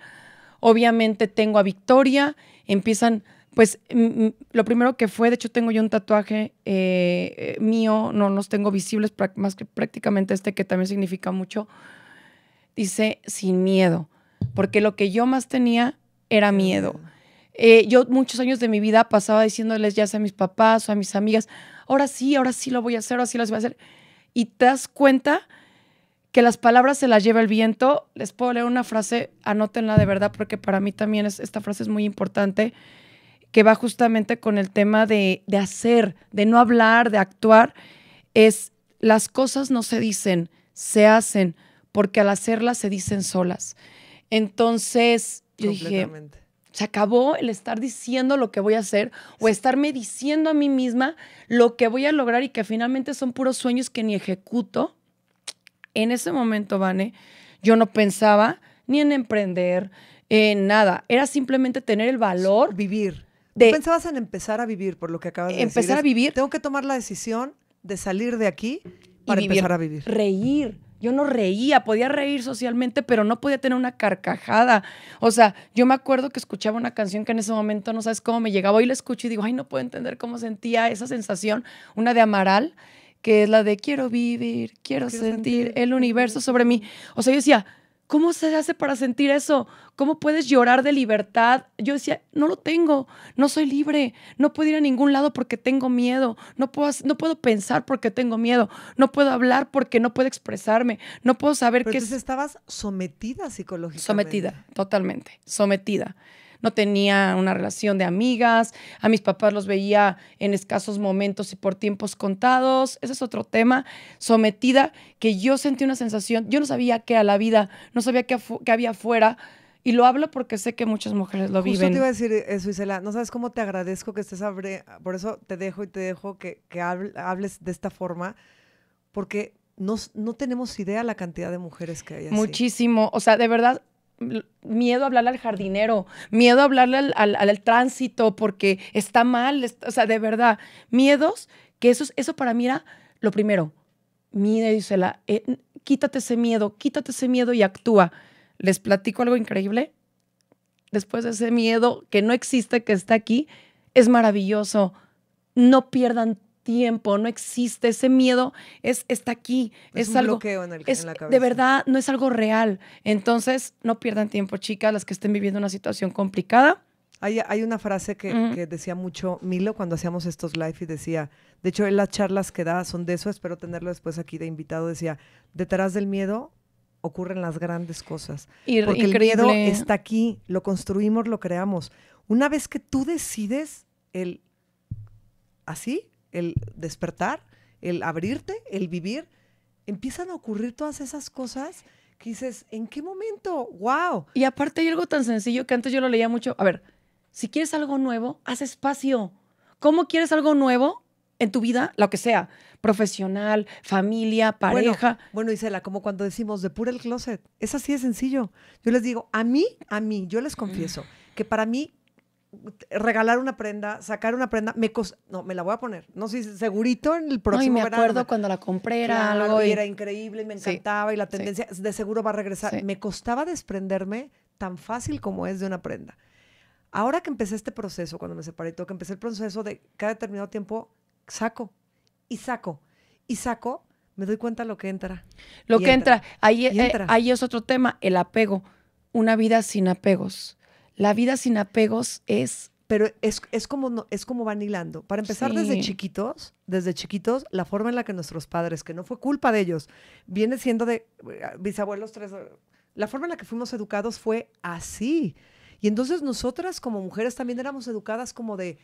Obviamente tengo a Victoria, empiezan, pues lo primero que fue, de hecho tengo yo un tatuaje eh, eh, mío, no los tengo visibles, más que prácticamente este que también significa mucho, dice sin miedo, porque lo que yo más tenía era miedo. Eh, yo muchos años de mi vida pasaba diciéndoles ya sea a mis papás o a mis amigas, ahora sí, ahora sí lo voy a hacer, ahora sí lo voy a hacer. Y te das cuenta que las palabras se las lleva el viento. Les puedo leer una frase, anótenla de verdad, porque para mí también esta frase es muy importante, que va justamente con el tema de, de hacer, de no hablar, de actuar. Es, las cosas no se dicen, se hacen, porque al hacerlas se dicen solas. Entonces, yo dije, se acabó el estar diciendo lo que voy a hacer o estarme diciendo a mí misma lo que voy a lograr y que finalmente son puros sueños que ni ejecuto en ese momento, Vane, yo no pensaba ni en emprender, en nada. Era simplemente tener el valor. Vivir. pensabas en empezar a vivir, por lo que acabas de decir? Empezar a vivir. Tengo que tomar la decisión de salir de aquí para empezar a vivir. Reír. Yo no reía, podía reír socialmente, pero no podía tener una carcajada. O sea, yo me acuerdo que escuchaba una canción que en ese momento no sabes cómo me llegaba. Y la escucho y digo, ay, no puedo entender cómo sentía esa sensación, una de Amaral, que es la de quiero vivir, quiero, sentir, el universo sobre mí. O sea, yo decía, ¿cómo se hace para sentir eso? ¿Cómo puedes llorar de libertad? Yo decía, no lo tengo, no soy libre, no puedo ir a ningún lado porque tengo miedo, no puedo, no puedo pensar porque tengo miedo, no puedo hablar porque no puedo expresarme, no puedo saber Pero qué... Entonces estabas sometida psicológicamente. Sometida, totalmente, sometida no tenía una relación de amigas, a mis papás los veía en escasos momentos y por tiempos contados, ese es otro tema, sometida, que yo sentí una sensación, yo no sabía qué a la vida, no sabía qué, había afuera. Y lo hablo porque sé que muchas mujeres lo viven. Yo te iba a decir eso, Isela. No sabes cómo te agradezco que estés... Abre... Por eso te dejo y te dejo que, hables de esta forma. Porque no, no, tenemos idea la cantidad de mujeres que hay así. Muchísimo. O sea, de verdad, miedo a hablarle al jardinero, miedo a hablarle al, tránsito porque está mal, o sea, de verdad, miedos, que eso, eso para mí era lo primero. Mira, y eh, quítate ese miedo, quítate ese miedo y actúa. Les platico algo increíble. Después de ese miedo que no existe, que está aquí, es maravilloso. No pierdan tiempo, no existe, ese miedo es, está aquí, es, algo, bloqueo en, la cabeza. De verdad, no es algo real. Entonces, no pierdan tiempo, chicas, las que estén viviendo una situación complicada. Hay, hay una frase que, decía mucho Milo cuando hacíamos estos live y decía, de hecho, en las charlas que da son de eso, espero tenerlo después aquí de invitado, decía, detrás del miedo ocurren las grandes cosas. porque el miedo está aquí, lo construimos, lo creamos. Una vez que tú decides el así, el despertar, el abrirte, el vivir, empiezan a ocurrir todas esas cosas que dices, ¿en qué momento? ¡Wow! Y aparte hay algo tan sencillo que antes yo lo leía mucho. A ver, si quieres algo nuevo, haz espacio. ¿Cómo quieres algo nuevo en tu vida? Lo que sea, profesional, familia, pareja. Bueno, bueno Isela, como cuando decimos de pura el closet, es así de sencillo. Yo les digo, a mí, a mí, yo les confieso que para mí regalar una prenda, sacar una prenda, me costó, no, me la voy a poner. No sé, si segurito en el próximo me acuerdo cuando la compré era algo era increíble y me encantaba y la tendencia de seguro va a regresar. Me costaba desprenderme tan fácil como es de una prenda. Ahora que empecé este proceso, cuando me separé todo, que empecé el proceso de cada determinado tiempo saco y saco y saco, me doy cuenta lo que entra. Lo que entra. Ahí, eh, ahí es otro tema, el apego. Una vida sin apegos la vida sin apegos es... Pero es, como, no, es como van hilando. Para empezar, desde chiquitos, desde chiquitos, la forma en la que nuestros padres, que no fue culpa de ellos, viene siendo de eh, bisabuelos tres, la forma en la que fuimos educados fue así. Y entonces nosotras como mujeres también éramos educadas como de,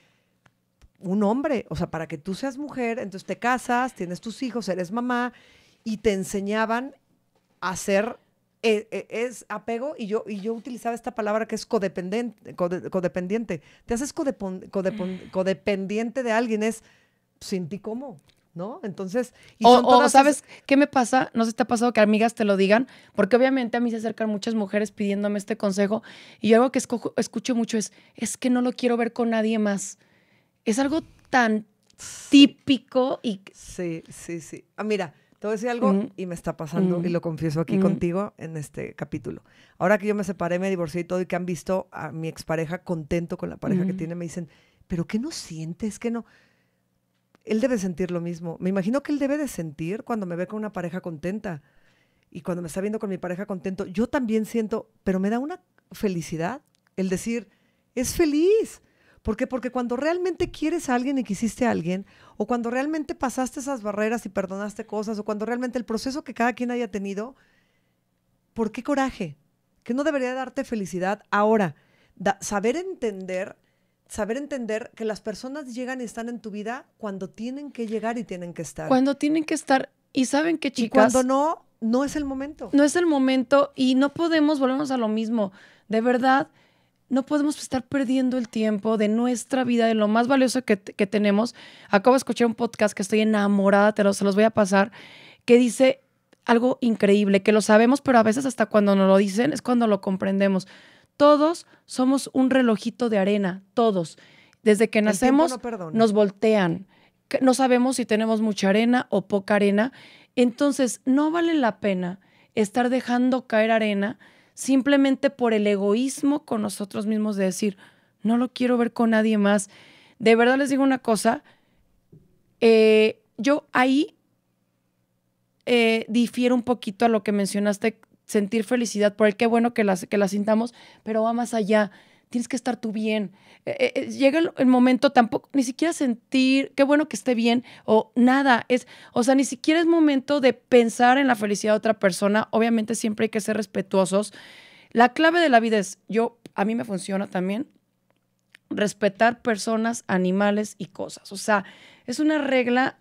un hombre. O sea, para que tú seas mujer, entonces te casas, tienes tus hijos, eres mamá, y te enseñaban a ser e, e, es, apego y yo, y yo utilizaba esta palabra que es codependiente. codependiente. Te haces mm. codependiente de alguien, es sin ti cómo. ¿No? Entonces. Y o, ¿sabes qué me pasa? No sé si te ha pasado que amigas te lo digan, porque obviamente a mí se acercan muchas mujeres pidiéndome este consejo, y yo algo que escucho mucho es: es que no lo quiero ver con nadie más. Es algo tan típico y. Sí, sí, sí. Ah, mira, te voy a decir algo mm. y me está pasando y mm. lo confieso aquí mm. contigo en este capítulo. Ahora que yo me separé, me divorcié y todo y que han visto a mi expareja contento con la pareja que tiene, me dicen, pero ¿qué no sientes? que no? Él debe sentir lo mismo. Me imagino que él debe de sentir cuando me ve con una pareja contenta y cuando me está viendo con mi pareja contento. Yo también siento, pero me da una felicidad el decir, es feliz ¿Por Porque cuando realmente quieres a alguien y quisiste a alguien, o cuando realmente pasaste esas barreras y perdonaste cosas, o cuando realmente el proceso que cada quien haya tenido, ¿por qué coraje? Que no debería darte felicidad ahora. saber entender, saber entender que las personas llegan y están en tu vida cuando tienen que llegar y tienen que estar. Cuando tienen que estar y saben que chicas. cuando no, no es el momento. No es el momento y no podemos volvernos a lo mismo. De verdad no podemos estar perdiendo el tiempo de nuestra vida, de lo más valioso que, tenemos. Acabo de escuchar un podcast que estoy enamorada, te se los voy a pasar, que dice algo increíble, que lo sabemos, pero a veces hasta cuando nos lo dicen es cuando lo comprendemos. Todos somos un relojito de arena, todos. Desde que nacemos nos voltean. No sabemos si tenemos mucha arena o poca arena. Entonces, no vale la pena estar dejando caer arena simplemente por el egoísmo con nosotros mismos de decir, no lo quiero ver con nadie más. De verdad les digo una cosa, eh, yo ahí eh, difiero un poquito a lo que mencionaste, sentir felicidad por el qué bueno que que la sintamos, pero va más allá tienes que estar tú bien. Eh, eh, eh, llega el, momento tampoco, ni siquiera sentir, qué bueno que esté bien o nada. Es, o sea, ni siquiera es momento de pensar en la felicidad de otra persona. Obviamente siempre hay que ser respetuosos. La clave de la vida es, yo, a mí me funciona también, respetar personas, animales y cosas. O sea, es una regla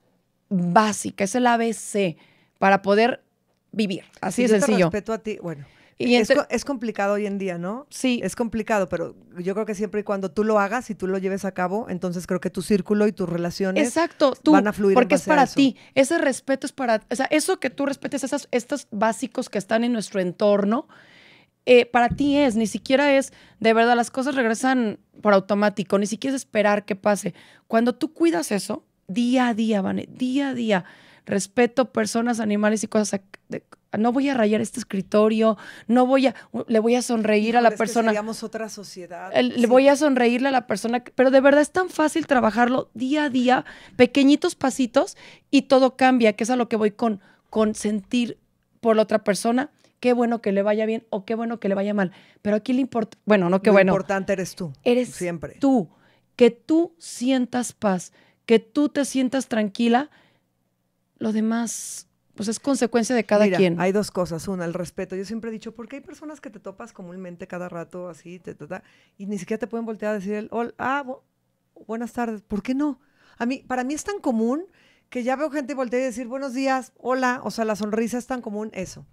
básica, es el ABC para poder vivir. Así es de sencillo. respeto a ti, bueno es, complicado hoy en día, ¿no? Sí. Es complicado, pero yo creo que siempre y cuando tú lo hagas y tú lo lleves a cabo, entonces creo que tu círculo y tus relaciones van a fluir. Porque es para ti. Ese respeto es para. O sea, eso que tú respetes, esas, estos básicos que están en nuestro entorno, eh, para ti es. Ni siquiera es. De verdad, las cosas regresan por automático. Ni siquiera es esperar que pase. Cuando tú cuidas eso, día a día, Vane, día a día respeto personas, animales y cosas. no voy a rayar este escritorio, no voy a, le voy a sonreír a la persona. digamos otra sociedad. Le voy a sonreírle a la persona, pero de verdad es tan fácil trabajarlo día a día, pequeñitos pasitos y todo cambia, que es a lo que voy con, con sentir por la otra persona. Qué bueno que le vaya bien o qué bueno que le vaya mal. Pero aquí le importa, bueno, no qué lo bueno. importante eres tú. Eres siempre. tú. Que tú sientas paz, que tú te sientas tranquila lo demás, pues es consecuencia de cada quien. Hay dos cosas. Una, el respeto. Yo siempre he dicho, porque hay personas que te topas comúnmente cada rato así, te, y ni siquiera te pueden voltear a decir, el, Hola, ah, buenas tardes. ¿Por qué no? A mí, para mí es tan común que ya veo gente voltear y decir, buenos días, hola. O sea, la sonrisa es tan común, eso.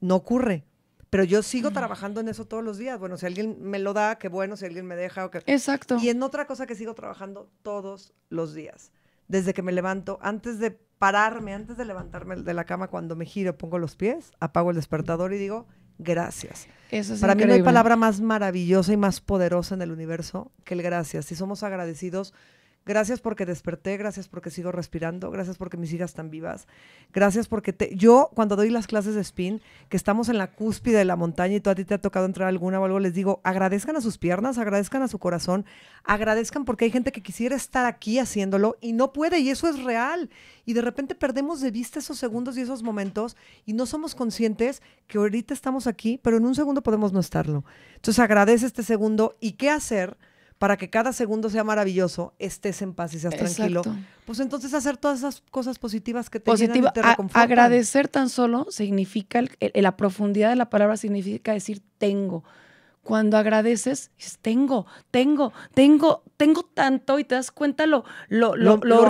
No ocurre pero yo sigo mm. trabajando en eso todos los días. Bueno, si alguien me lo da, qué bueno, si alguien me deja. o que Exacto. Y en otra cosa que sigo trabajando todos los días, desde que me levanto, antes de pararme, antes de levantarme de la cama, cuando me giro, pongo los pies, apago el despertador y digo, gracias. Eso es Para mí no hay palabra más maravillosa y más poderosa en el universo que el gracias. Si somos agradecidos, Gracias porque desperté, gracias porque sigo respirando, gracias porque mis hijas están vivas, gracias porque te... yo cuando doy las clases de spin, que estamos en la cúspide de la montaña y tú a ti te ha tocado entrar alguna o algo, les digo, agradezcan a sus piernas, agradezcan a su corazón, agradezcan porque hay gente que quisiera estar aquí haciéndolo y no puede y eso es real. Y de repente perdemos de vista esos segundos y esos momentos y no somos conscientes que ahorita estamos aquí, pero en un segundo podemos no estarlo. Entonces agradece este segundo y qué hacer para que cada segundo sea maravilloso, estés en paz y seas tranquilo. Pues entonces hacer todas esas cosas positivas que te, Positiva, y te reconfortan. Agradecer tan solo significa, la profundidad de la palabra significa decir tengo. Cuando agradeces, es tengo, tengo, tengo, tengo tanto y te das cuenta lo, lo,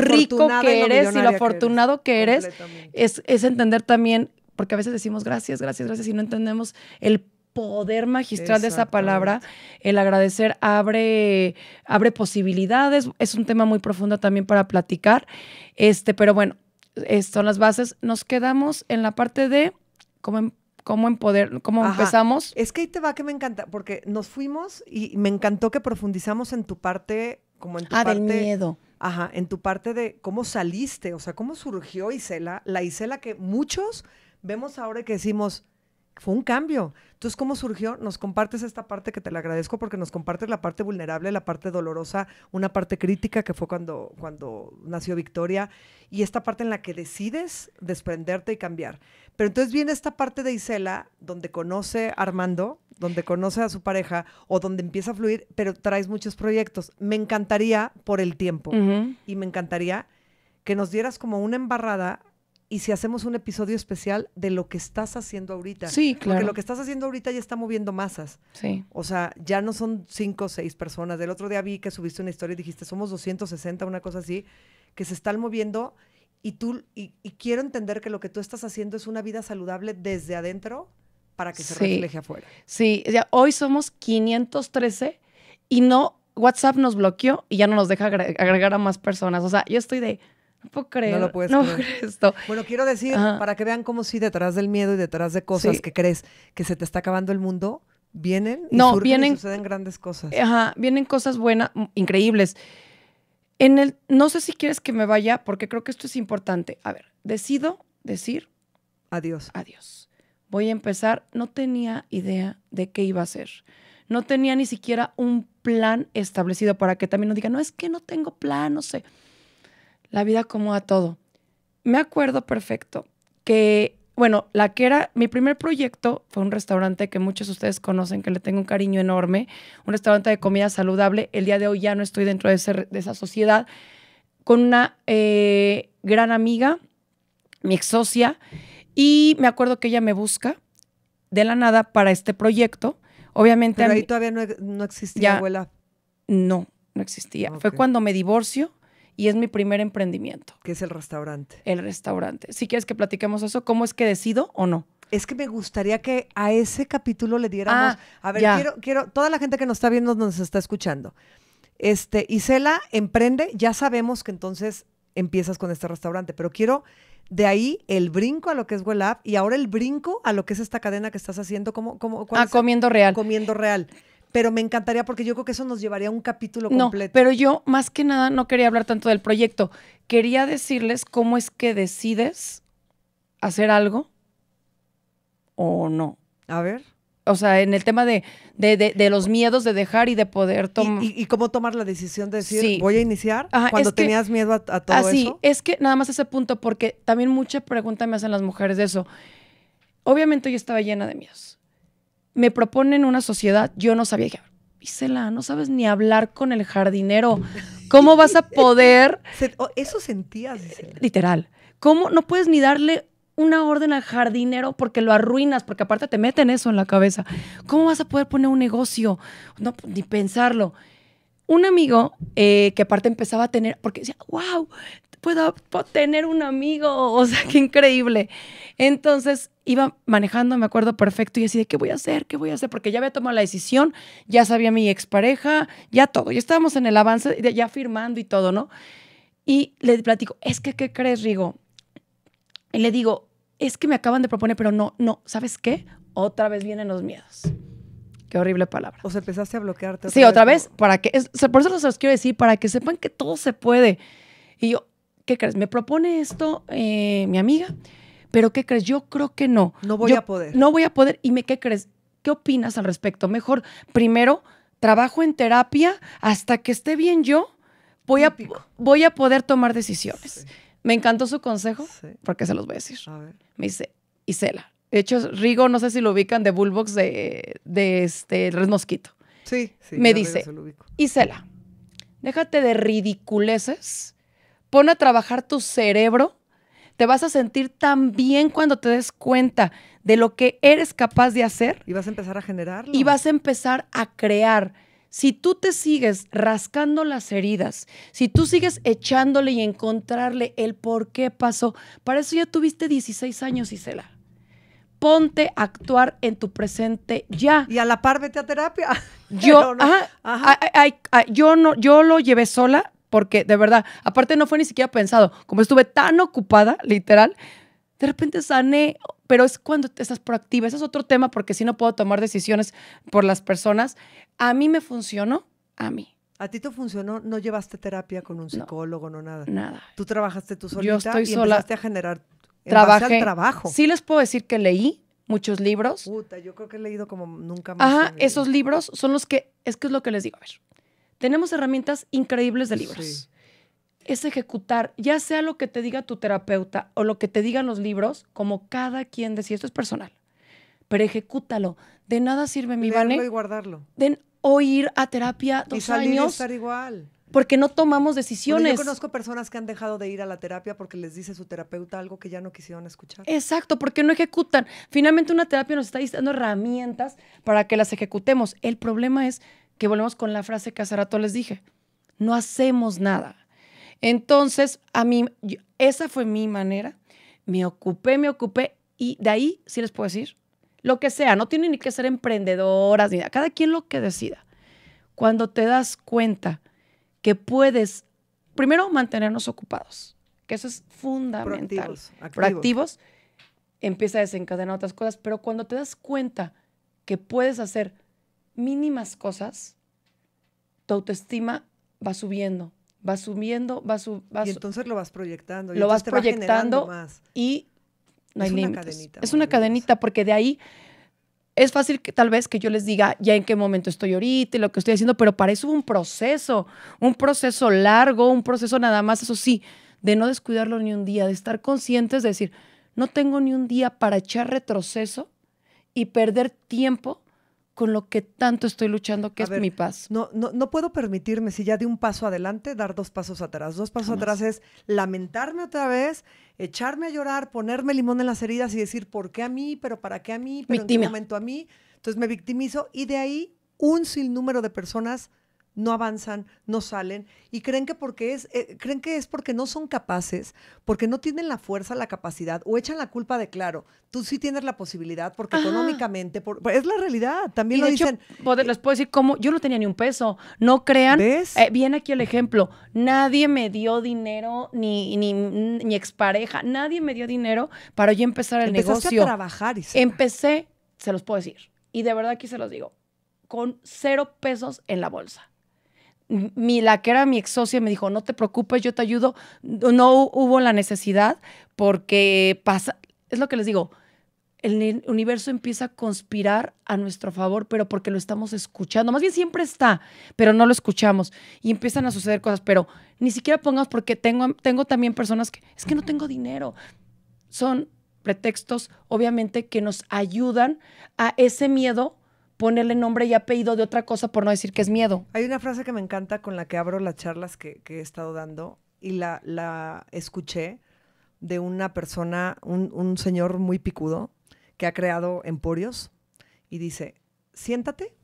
rico que eres y lo afortunado que eres, es, es entender también porque a veces decimos gracias, gracias, gracias y no entendemos el poder magistral de esa palabra. El agradecer abre, abre posibilidades, es un tema muy profundo también para platicar. Este, pero bueno, son las bases. Nos quedamos en la parte de cómo, em, cómo empoder, cómo empezamos. Es que ahí te va que me encanta, porque nos fuimos y me encantó que profundizamos en tu parte, como en tu ah, del miedo. Ajá, en tu parte de cómo saliste, o sea, cómo surgió Isela, la Isela que muchos vemos ahora que decimos, fue un cambio. Entonces, ¿cómo surgió? Nos compartes esta parte que te la agradezco porque nos compartes la parte vulnerable, la parte dolorosa, una parte crítica que fue cuando, cuando nació Victoria y esta parte en la que decides desprenderte y cambiar. Pero entonces viene esta parte de Isela donde conoce a Armando, donde conoce a su pareja o donde empieza a fluir, pero traes muchos proyectos. Me encantaría por el tiempo y me encantaría que nos dieras como una embarrada y si hacemos un episodio especial de lo que estás haciendo ahorita. Sí, claro. Porque lo que estás haciendo ahorita ya está moviendo masas. Sí. O sea, ya no son cinco o seis personas. Del otro día vi que subiste una historia y dijiste, somos 260, una cosa así, que se están moviendo y tú, y, quiero entender que lo que tú estás haciendo es una vida saludable desde adentro para que se refleje afuera. Sí, hoy somos 513 y no, WhatsApp nos bloqueó y ya no nos deja agregar a más personas. O sea, yo estoy de no lo puedes no creer. esto. Bueno, quiero decir, para que vean cómo si detrás del miedo y detrás de cosas que crees que se te está acabando el mundo, vienen y, no, suceden grandes cosas. Ajá, vienen cosas buenas, increíbles. En el, no sé si quieres que me vaya, porque creo que esto es importante. A ver, decido decir adiós. Adiós. Voy a empezar. No tenía idea de qué iba a hacer. No tenía ni siquiera un plan establecido para que también no diga, no, es que no tengo plan, no sé la vida como a todo. Me acuerdo perfecto que, bueno, la que era mi primer proyecto fue un restaurante que muchos de ustedes conocen, que le tengo un cariño enorme, un restaurante de comida saludable. El día de hoy ya no estoy dentro de, esa sociedad, con una eh, gran amiga, mi ex socia, y me acuerdo que ella me busca de la nada para este proyecto. Obviamente. Pero todavía no, existía abuela. No, no existía. Fue cuando me divorcio y es mi primer emprendimiento. Que es el restaurante. El restaurante. Si quieres que platiquemos eso, ¿cómo es que decido o no? Es que me gustaría que a ese capítulo le diéramos. Ah, a ver, quiero, quiero, toda la gente que nos está viendo, nos está escuchando. Este, Isela emprende, ya sabemos que entonces empiezas con este restaurante, pero quiero de ahí el brinco a lo que es up y ahora el brinco a lo que es esta cadena que estás haciendo, como, como, ah, comiendo real. Comiendo real pero me encantaría porque yo creo que eso nos llevaría a un capítulo no, completo. Pero yo más que nada no quería hablar tanto del proyecto, quería decirles cómo es que decides hacer algo o no. A ver. O sea, en el tema de, de, los miedos de dejar y de poder tomar. ¿Y, cómo tomar la decisión de decir, voy a iniciar cuando tenías miedo a, todo así, ah, es que nada más ese punto, porque también mucha pregunta me hacen las mujeres de eso. Obviamente yo estaba llena de miedos me proponen una sociedad, yo no sabía dije, Isela, no sabes ni hablar con el jardinero. ¿Cómo vas a poder? Oh, eso sentías. Isela. Literal. ¿Cómo no puedes ni darle una orden al jardinero porque lo arruinas, porque aparte te meten eso en la cabeza? ¿Cómo vas a poder poner un negocio? No, pues, ni pensarlo. Un amigo eh, que aparte empezaba a tener, porque decía, wow, puedo tener un amigo, o sea, qué increíble. Entonces iba manejando, me acuerdo perfecto, y así de, ¿qué voy a hacer? ¿Qué voy a hacer? Porque ya había tomado la decisión, ya sabía mi expareja, ya todo, ya estábamos en el avance, ya firmando y todo, ¿no? Y le platico, es que, ¿qué crees, Rigo? Y le digo, es que me acaban de proponer, pero no, no, ¿sabes qué? Otra vez vienen los miedos. Qué horrible palabra. O sea, empezaste a bloquearte. sí, otra vez, para que, por eso los quiero decir, para que sepan que todo se puede. Y yo, ¿qué crees? Me propone esto eh, mi amiga, pero ¿qué crees? Yo creo que no. No voy a poder. No voy a poder. ¿Y me, qué crees? ¿Qué opinas al respecto? Mejor, primero, trabajo en terapia hasta que esté bien yo, voy, a, voy a, poder tomar decisiones. Me encantó su consejo, porque se los voy a decir. Me dice, Isela. De hecho, Rigo, no sé si lo ubican de Bullbox de, de este Red Mosquito. Sí, sí. Me dice, Isela, déjate de ridiculeces pon a trabajar tu cerebro, te vas a sentir tan bien cuando te des cuenta de lo que eres capaz de hacer. Y vas a empezar a generarlo. Y vas a empezar a crear. Si tú te sigues rascando las heridas, si tú sigues echándole y encontrarle el por qué pasó, para eso ya tuviste 16 años, Isela. Ponte a actuar en tu presente ya. Y a la par vete a terapia. Yo, no, yo no, yo lo llevé sola, porque de verdad, aparte no fue ni siquiera pensado, como estuve tan ocupada, literal, de repente sané, pero es cuando estás proactiva, ese es otro tema porque si no puedo tomar decisiones por las personas, a mí me funcionó, a mí. ¿A ti te funcionó? ¿No llevaste terapia con un psicólogo, no, nada? Nada. Tú trabajaste tú solita Yo estoy y empezaste a generar en trabajo. Sí les puedo decir que leí muchos libros. Puta, yo creo que he leído como nunca más. Ajá, esos libros son los que, es que es lo que les digo, a ver, tenemos herramientas increíbles de libros. Es ejecutar, ya sea lo que te diga tu terapeuta o lo que te digan los libros, como cada quien decía, esto es personal. Pero ejecútalo. De nada sirve mi vida. y guardarlo. o ir a terapia dos y salir años. Y estar igual porque no tomamos decisiones. Pues yo conozco personas que han dejado de ir a la terapia porque les dice su terapeuta algo que ya no quisieron escuchar. Exacto, porque no ejecutan. Finalmente una terapia nos está dando herramientas para que las ejecutemos. El problema es que volvemos con la frase que hace rato les dije, no hacemos nada. Entonces, a mí, esa fue mi manera, me ocupé, me ocupé, y de ahí, sí les puedo decir, lo que sea, no tienen ni que ser emprendedoras, ni cada quien lo que decida. Cuando te das cuenta que puedes, primero, mantenernos ocupados, que eso es fundamental. Proactivos. Proactivos empieza a desencadenar otras cosas, pero cuando te das cuenta que puedes hacer mínimas cosas, tu autoestima va subiendo, va subiendo, va subiendo. Y entonces lo vas proyectando. lo vas proyectando va más. y no es hay una Cadenita, es una cadenita porque de ahí es fácil que tal vez que yo les diga ya en qué momento estoy ahorita y lo que estoy haciendo, pero para eso un proceso, un proceso largo, un proceso nada más, eso sí, de no descuidarlo ni un día, de estar conscientes, de decir, no tengo ni un día para echar retroceso y perder tiempo con lo que tanto estoy luchando, que es mi paz. No, no, no puedo permitirme, si ya de un paso adelante, dar dos pasos atrás. Dos pasos atrás es lamentarme otra vez, echarme a llorar, ponerme limón en las heridas y decir, ¿por qué a mí? ¿Pero para qué a mí? ¿Pero en qué momento a mí? Entonces me victimizo y de ahí un sinnúmero de personas no avanzan, no salen y creen que porque es eh, creen que es porque no son capaces, porque no tienen la fuerza, la capacidad o echan la culpa de claro, tú sí tienes la posibilidad porque económicamente pues, es la realidad, también lo dicen. Eh, les puedo decir cómo yo no tenía ni un peso, no crean. ¿ves? Eh, viene aquí el ejemplo, nadie me dio dinero ni ni expareja, nadie me dio dinero para yo empezar el Empezaste negocio. a trabajar y Empecé, se los puedo decir y de verdad aquí se los digo, con cero pesos en la bolsa mi, la que era mi ex socia me dijo, no te preocupes, yo te ayudo. No hubo la necesidad porque pasa, es lo que les digo, el universo empieza a conspirar a nuestro favor, pero porque lo estamos escuchando. Más bien siempre está, pero no lo escuchamos. Y empiezan a suceder cosas, pero ni siquiera pongamos, porque tengo, tengo también personas que, es que no tengo dinero. Son pretextos, obviamente, que nos ayudan a ese miedo ponerle nombre y apellido de otra cosa por no decir que es miedo. Hay una frase que me encanta con la que abro las charlas que, he estado dando y la, escuché de una persona, un, señor muy picudo que ha creado emporios y dice, siéntate,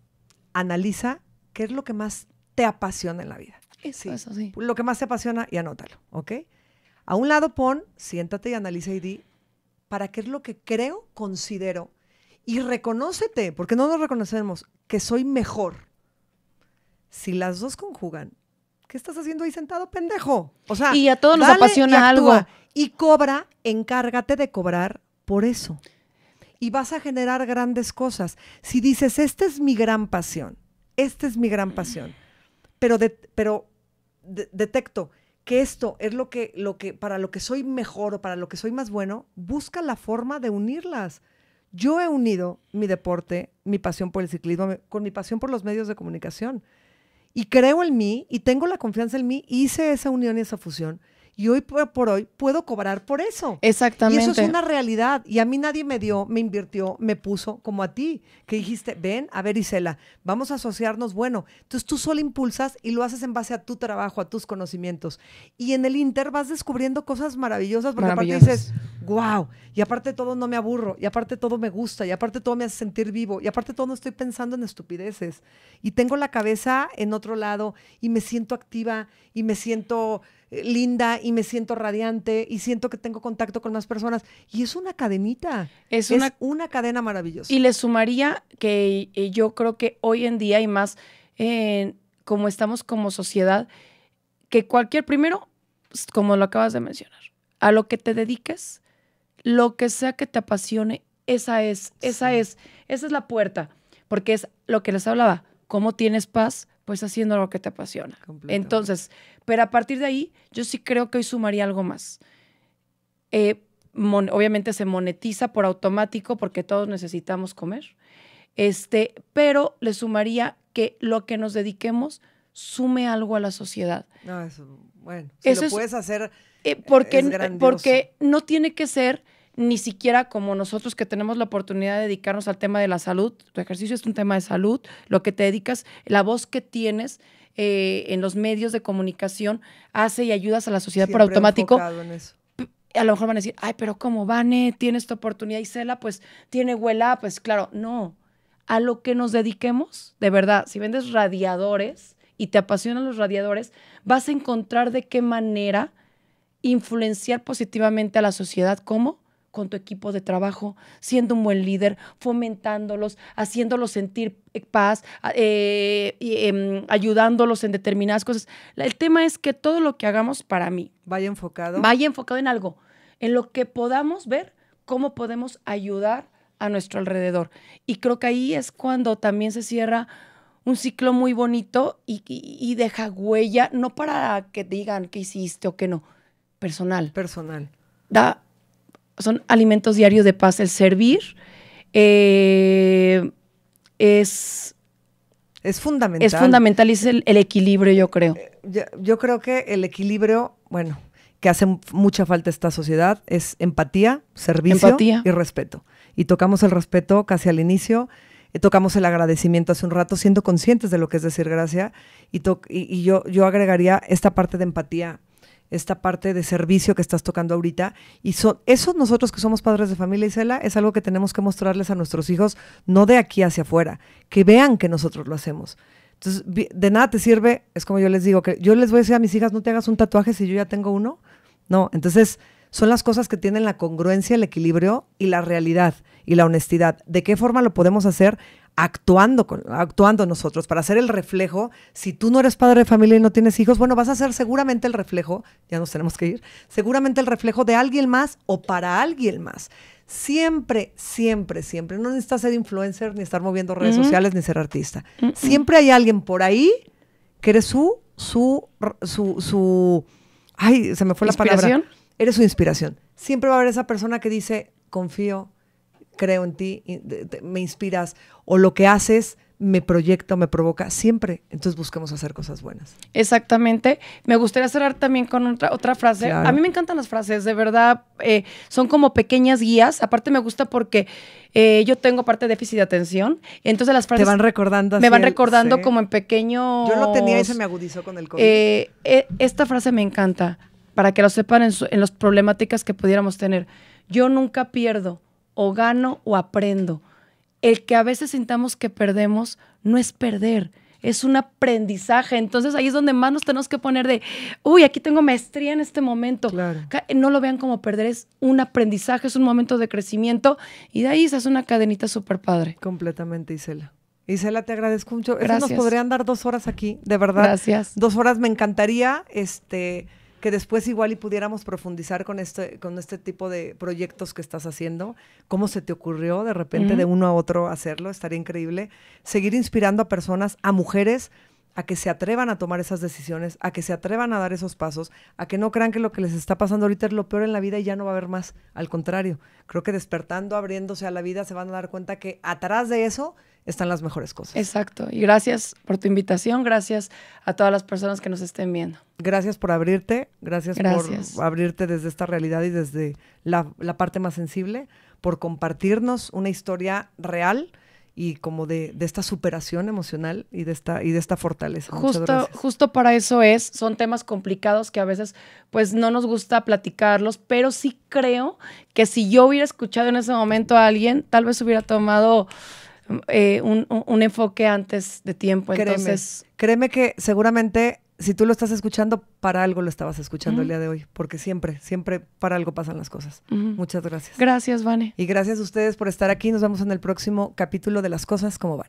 analiza qué es lo que más te apasiona en la vida. Lo que más te apasiona y anótalo, ¿ok? A un lado pon, siéntate y analiza y di, ¿para qué es lo que creo, considero y reconócete, porque no nos reconocemos, que soy mejor. Si las dos conjugan, ¿qué estás haciendo ahí sentado, pendejo? O sea, y a todos nos apasiona algo. Y cobra, encárgate de cobrar por eso. Y vas a generar grandes cosas. Si dices, esta es mi gran pasión, esta es mi gran pasión, pero, pero detecto que esto es lo que, lo que, para lo que soy mejor o para lo que soy más bueno, busca la forma de unirlas. Yo he unido mi deporte, mi pasión por el ciclismo, con mi pasión por los medios de comunicación. Y creo en mí y tengo la confianza en mí. Hice esa unión y esa fusión y hoy por, hoy puedo cobrar por eso. Exactamente. Y eso es una realidad. Y a mí nadie me dio, me invirtió, me puso como a ti, que dijiste, ven, a ver Isela, vamos a asociarnos, bueno. Entonces tú solo impulsas y lo haces en base a tu trabajo, a tus conocimientos. Y en el Inter vas descubriendo cosas maravillosas, porque aparte dices, wow, y aparte todo no me aburro, y aparte todo me gusta, y aparte todo me hace sentir vivo, y aparte todo no estoy pensando en estupideces. Y tengo la cabeza en otro lado, y me siento activa, y me siento eh, linda, y me siento radiante y siento que tengo contacto con más personas. Y es una cadenita. Es una, una cadena maravillosa. Y le sumaría que eh, yo creo que hoy en día y más eh, como estamos como sociedad, que cualquier, primero, como lo acabas de mencionar, a lo que te dediques, lo que sea que te apasione, esa es, esa es, esa es la puerta, porque es lo que les hablaba, cómo tienes paz, pues haciendo lo que te apasiona. Entonces, pero a partir de ahí, yo sí creo que hoy sumaría algo más. Eh, obviamente se monetiza por automático porque todos necesitamos comer. Este, pero le sumaría que lo que nos dediquemos sume algo a la sociedad. No, eso, bueno, si eso lo puedes hacer. Eh, porque, eh, porque no tiene que ser ni siquiera como nosotros que tenemos la oportunidad de dedicarnos al tema de la salud, tu ejercicio es un tema de salud, lo que te dedicas, la voz que tienes eh, en los medios de comunicación hace y ayudas a la sociedad por automático. A lo mejor van a decir, ay, pero ¿cómo, Vane? Tienes esta oportunidad y Cela, pues tiene huela, pues claro, no. A lo que nos dediquemos, de verdad, si vendes radiadores y te apasionan los radiadores, vas a encontrar de qué manera influenciar positivamente a la sociedad. ¿Cómo? con tu equipo de trabajo, siendo un buen líder, fomentándolos, haciéndolos sentir eh, paz, ah, eh, em, ayudándolos en determinadas cosas. El tema es que todo lo que hagamos para mí vaya enfocado. Vaya enfocado en algo, en lo que podamos ver cómo podemos ayudar a nuestro alrededor. Y creo que ahí es cuando también se cierra un ciclo muy bonito y, deja huella, no para que digan qué hiciste o qué no, personal. Personal. Da son alimentos diarios de paz. El servir eh, es... Es fundamental. Es fundamental y es el, equilibrio, yo creo. Eh, yo, creo que el equilibrio, bueno, que hace mucha falta esta sociedad es empatía, servicio y respeto. Y tocamos el respeto casi al inicio, eh, tocamos el agradecimiento hace un rato, siendo conscientes de lo que es decir gracia, y, y yo, yo agregaría esta parte de empatía esta parte de servicio que estás tocando ahorita. Y eso nosotros que somos padres de familia, y cela es algo que tenemos que mostrarles a nuestros hijos, no de aquí hacia afuera, que vean que nosotros lo hacemos. Entonces, de nada te sirve, es como yo les digo, que yo les voy a decir a mis hijas, no te hagas un tatuaje si yo ya tengo uno. No, entonces son las cosas que tienen la congruencia, el equilibrio y la realidad y la honestidad. ¿De qué forma lo podemos hacer? Actuando, actuando nosotros para hacer el reflejo. Si tú no eres padre de familia y no tienes hijos, bueno, vas a ser seguramente el reflejo, ya nos tenemos que ir, seguramente el reflejo de alguien más o para alguien más. Siempre, siempre, siempre. No necesitas ser influencer, ni estar moviendo redes sociales, ni ser artista. Siempre hay alguien por ahí que eres su, su, su, su, ay, se me fue la palabra. Eres su inspiración. Siempre va a haber esa persona que dice, confío, creo en ti, me inspiras, o lo que haces me proyecta, me provoca, siempre. Entonces busquemos hacer cosas buenas. Exactamente. Me gustaría cerrar también con otra, otra frase. A mí me encantan las frases, de verdad, eh, son como pequeñas guías. Aparte me gusta porque eh, yo tengo parte de déficit de atención. Entonces las frases... Te van recordando. Me van recordando como en pequeño... Yo lo tenía y se me agudizó con el COVID. Eh, esta frase me encanta, para que lo sepan en, en las problemáticas que pudiéramos tener. Yo nunca pierdo o gano o aprendo. El que a veces sintamos que perdemos no es perder, es un aprendizaje. Entonces ahí es donde más nos tenemos que poner de, uy, aquí tengo maestría en este momento. Claro. No lo vean como perder, es un aprendizaje, es un momento de crecimiento y de ahí se hace una cadenita súper padre. Completamente, Isela. Isela, te agradezco mucho. Gracias. nos podrían dar dos horas aquí, de verdad. Gracias. Dos horas me encantaría. Este que después igual y pudiéramos profundizar con este, con este tipo de proyectos que estás haciendo. ¿Cómo se te ocurrió de repente de uno a otro hacerlo? Estaría increíble. Seguir inspirando a personas, a mujeres, a que se atrevan a tomar esas decisiones, a que se atrevan a dar esos pasos, a que no crean que lo que les está pasando ahorita es lo peor en la vida y ya no va a haber más. Al contrario, creo que despertando, abriéndose a la vida, se van a dar cuenta que atrás de eso están las mejores cosas. Exacto. Y gracias por tu invitación, gracias a todas las personas que nos estén viendo. Gracias por abrirte, gracias, por abrirte desde esta realidad y desde la parte más sensible, por compartirnos una historia real y como de, esta superación emocional y de esta, y de esta fortaleza. Justo, justo para eso es, son temas complicados que a veces pues no nos gusta platicarlos, pero sí creo que si yo hubiera escuchado en ese momento a alguien, tal vez hubiera tomado eh, un, enfoque antes de tiempo. Entonces, créeme que seguramente si tú lo estás escuchando, para algo lo estabas escuchando el día de hoy, porque siempre, siempre para algo pasan las cosas. Muchas gracias. Gracias, Vane. Y gracias a ustedes por estar aquí. Nos vemos en el próximo capítulo de Las Cosas como Van.